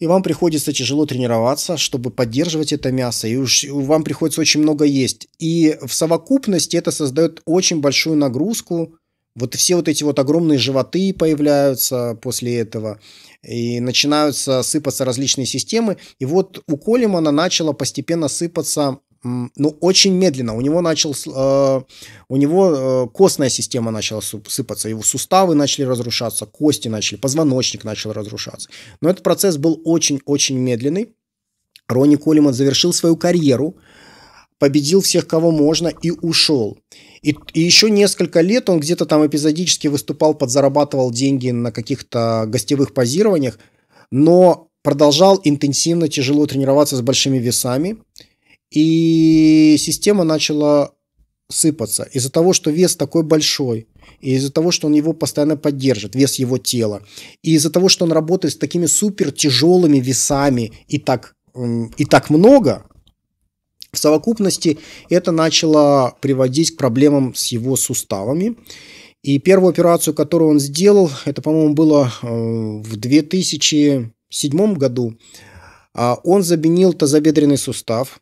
[SPEAKER 1] И вам приходится тяжело тренироваться, чтобы поддерживать это мясо. И уж вам приходится очень много есть. И в совокупности это создает очень большую нагрузку. Вот все вот эти вот огромные животы появляются после этого. И начинаются сыпаться различные системы. И вот у Колемана начало постепенно сыпаться ну, очень медленно. У него начал, э, у него э, костная система начала сыпаться, его суставы начали разрушаться, кости начали, позвоночник начал разрушаться. Но этот процесс был очень-очень медленный. Ронни Коллиман завершил свою карьеру, победил всех, кого можно, и ушел. И, и еще несколько лет он где-то там эпизодически выступал, подзарабатывал деньги на каких-то гостевых позированиях, но продолжал интенсивно, тяжело тренироваться с большими весами – и система начала сыпаться из-за того, что вес такой большой, и из-за того, что он его постоянно поддержит, вес его тела, и из-за того, что он работает с такими супер тяжелыми весами и так, и так много, в совокупности это начало приводить к проблемам с его суставами. И первую операцию, которую он сделал, это, по-моему, было э, в 2007 году, а он заменил тазобедренный сустав,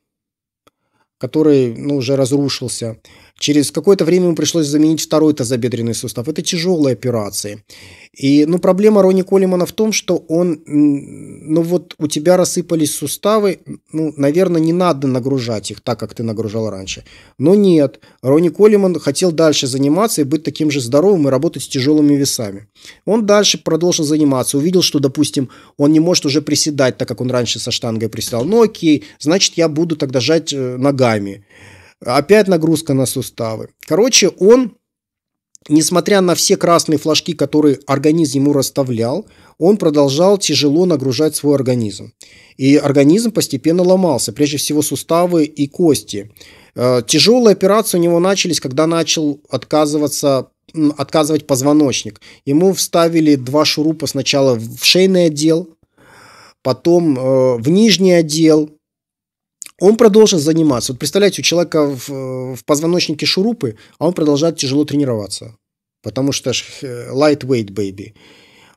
[SPEAKER 1] который ну, уже разрушился. Через какое-то время ему пришлось заменить второй тазобедренный сустав. Это тяжелые операции. И, ну, проблема Рони Коллимана в том, что он, ну, вот у тебя рассыпались суставы, ну, наверное, не надо нагружать их так, как ты нагружал раньше. Но нет, Рони Коллиман хотел дальше заниматься и быть таким же здоровым и работать с тяжелыми весами. Он дальше продолжил заниматься, увидел, что, допустим, он не может уже приседать, так как он раньше со штангой приседал. Ну, окей, значит, я буду тогда жать э, ногами опять нагрузка на суставы. Короче, он, несмотря на все красные флажки, которые организм ему расставлял, он продолжал тяжело нагружать свой организм. И организм постепенно ломался, прежде всего суставы и кости. Э, тяжелые операции у него начались, когда начал отказываться отказывать позвоночник. Ему вставили два шурупа сначала в шейный отдел, потом э, в нижний отдел, он продолжит заниматься. Вот представляете, у человека в, в позвоночнике шурупы, а он продолжает тяжело тренироваться, потому что э, lightweight baby.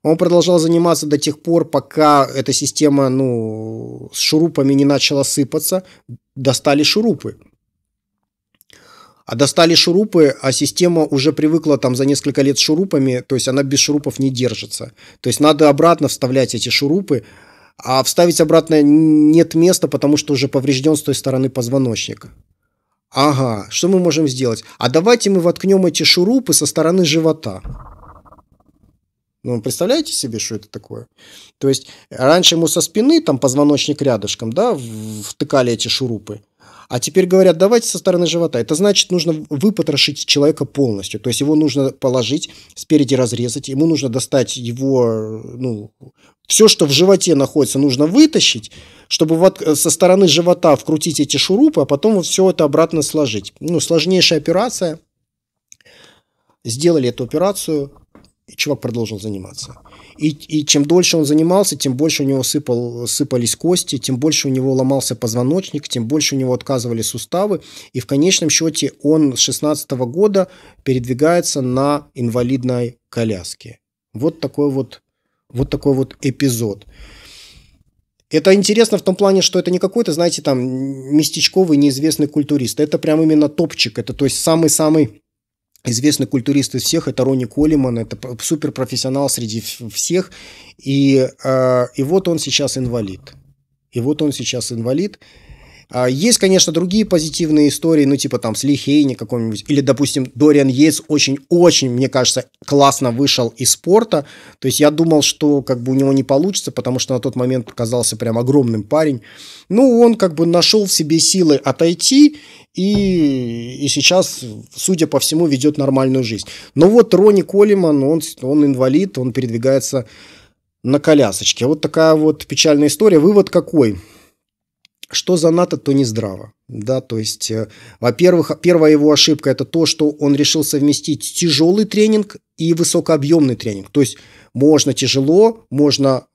[SPEAKER 1] Он продолжал заниматься до тех пор, пока эта система ну, с шурупами не начала сыпаться, достали шурупы. А достали шурупы, а система уже привыкла там за несколько лет с шурупами, то есть она без шурупов не держится. То есть надо обратно вставлять эти шурупы, а вставить обратно нет места, потому что уже поврежден с той стороны позвоночника. Ага, что мы можем сделать? А давайте мы воткнем эти шурупы со стороны живота. Ну, представляете себе, что это такое? То есть, раньше ему со спины, там, позвоночник рядышком, да, втыкали эти шурупы. А теперь говорят, давайте со стороны живота. Это значит, нужно выпотрошить человека полностью. То есть, его нужно положить, спереди разрезать, ему нужно достать его, ну, все, что в животе находится, нужно вытащить, чтобы вот э, со стороны живота вкрутить эти шурупы, а потом все это обратно сложить. Ну, сложнейшая операция. Сделали эту операцию, и чувак продолжил заниматься. И, и чем дольше он занимался, тем больше у него сыпал, сыпались кости, тем больше у него ломался позвоночник, тем больше у него отказывали суставы. И в конечном счете он с 16 года передвигается на инвалидной коляске. Вот такой вот вот такой вот эпизод. Это интересно в том плане, что это не какой-то, знаете, там местечковый неизвестный культурист. Это прям именно топчик. Это то есть самый-самый известный культурист из всех. Это Ронни Коллиман. Это суперпрофессионал среди всех. И, э, и вот он сейчас инвалид. И вот он сейчас инвалид. А, есть, конечно, другие позитивные истории, ну, типа там с Ли какой-нибудь, или, допустим, Дориан Йейтс очень-очень, мне кажется, классно вышел из спорта. То есть я думал, что как бы у него не получится, потому что на тот момент показался прям огромным парень. Ну, он как бы нашел в себе силы отойти и, и сейчас, судя по всему, ведет нормальную жизнь. Но вот Ронни Коллиман, он, он инвалид, он передвигается на колясочке. Вот такая вот печальная история. Вывод какой? Что за НАТО, то не здраво. Да, то есть, э, во-первых, первая его ошибка – это то, что он решил совместить тяжелый тренинг и высокообъемный тренинг. То есть, можно тяжело, можно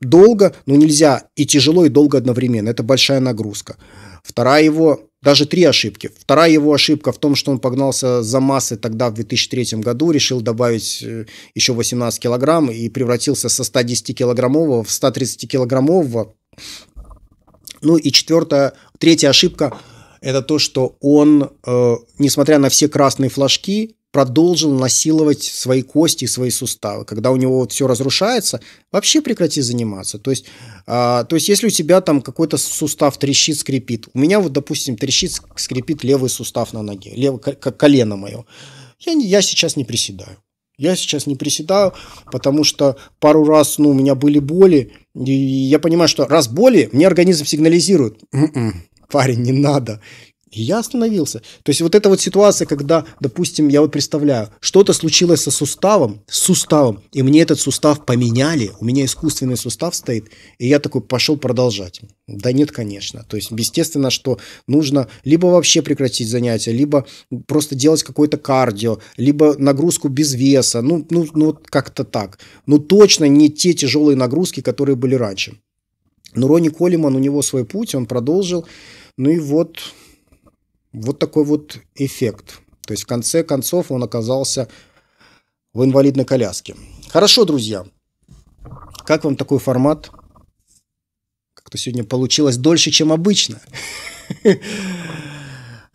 [SPEAKER 1] долго, но нельзя и тяжело, и долго одновременно. Это большая нагрузка. Вторая его, даже три ошибки. Вторая его ошибка в том, что он погнался за массы тогда в 2003 году, решил добавить э, еще 18 килограмм и превратился со 110 килограммового в 130 килограммового. Ну и четвертая, третья ошибка – это то, что он, э, несмотря на все красные флажки, продолжил насиловать свои кости и свои суставы. Когда у него вот все разрушается, вообще прекрати заниматься. То есть, а, то есть, если у тебя там какой-то сустав трещит, скрипит. У меня вот, допустим, трещит, скрипит левый сустав на ноге, левое, колено мое. Я, я сейчас не приседаю. Я сейчас не приседаю, потому что пару раз ну, у меня были боли, и я понимаю, что раз боли, мне организм сигнализирует. «М-м, парень, не надо. И я остановился. То есть вот эта вот ситуация, когда, допустим, я вот представляю, что-то случилось со суставом, с суставом, и мне этот сустав поменяли, у меня искусственный сустав стоит, и я такой пошел продолжать. Да нет, конечно. То есть, естественно, что нужно либо вообще прекратить занятия, либо просто делать какое-то кардио, либо нагрузку без веса, ну, ну, ну как-то так. Но ну, точно не те тяжелые нагрузки, которые были раньше. Но Ронни Коллиман, у него свой путь, он продолжил. Ну и вот вот такой вот эффект. То есть в конце концов он оказался в инвалидной коляске. Хорошо, друзья. Как вам такой формат? Как-то сегодня получилось дольше, чем обычно.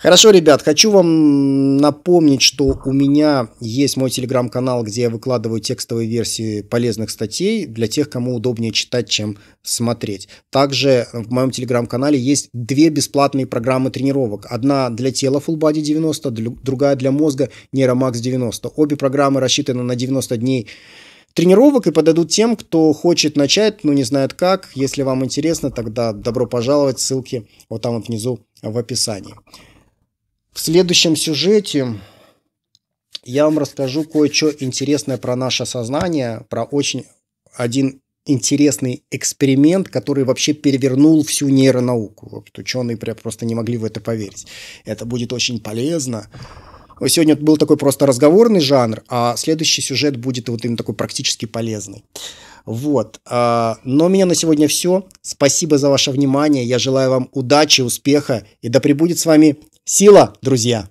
[SPEAKER 1] Хорошо, ребят, хочу вам напомнить, что у меня есть мой телеграм-канал, где я выкладываю текстовые версии полезных статей для тех, кому удобнее читать, чем смотреть. Также в моем телеграм-канале есть две бесплатные программы тренировок. Одна для тела Full Body 90, другая для мозга Neuromax 90. Обе программы рассчитаны на 90 дней тренировок и подойдут тем, кто хочет начать, но не знает как. Если вам интересно, тогда добро пожаловать, ссылки вот там вот внизу в описании. В следующем сюжете я вам расскажу кое-что интересное про наше сознание, про очень один интересный эксперимент, который вообще перевернул всю нейронауку. Вот ученые прям просто не могли в это поверить. Это будет очень полезно. Сегодня был такой просто разговорный жанр, а следующий сюжет будет вот именно такой практически полезный. Вот. А, но у меня на сегодня все. Спасибо за ваше внимание. Я желаю вам удачи, успеха. И да пребудет с вами Сила, друзья!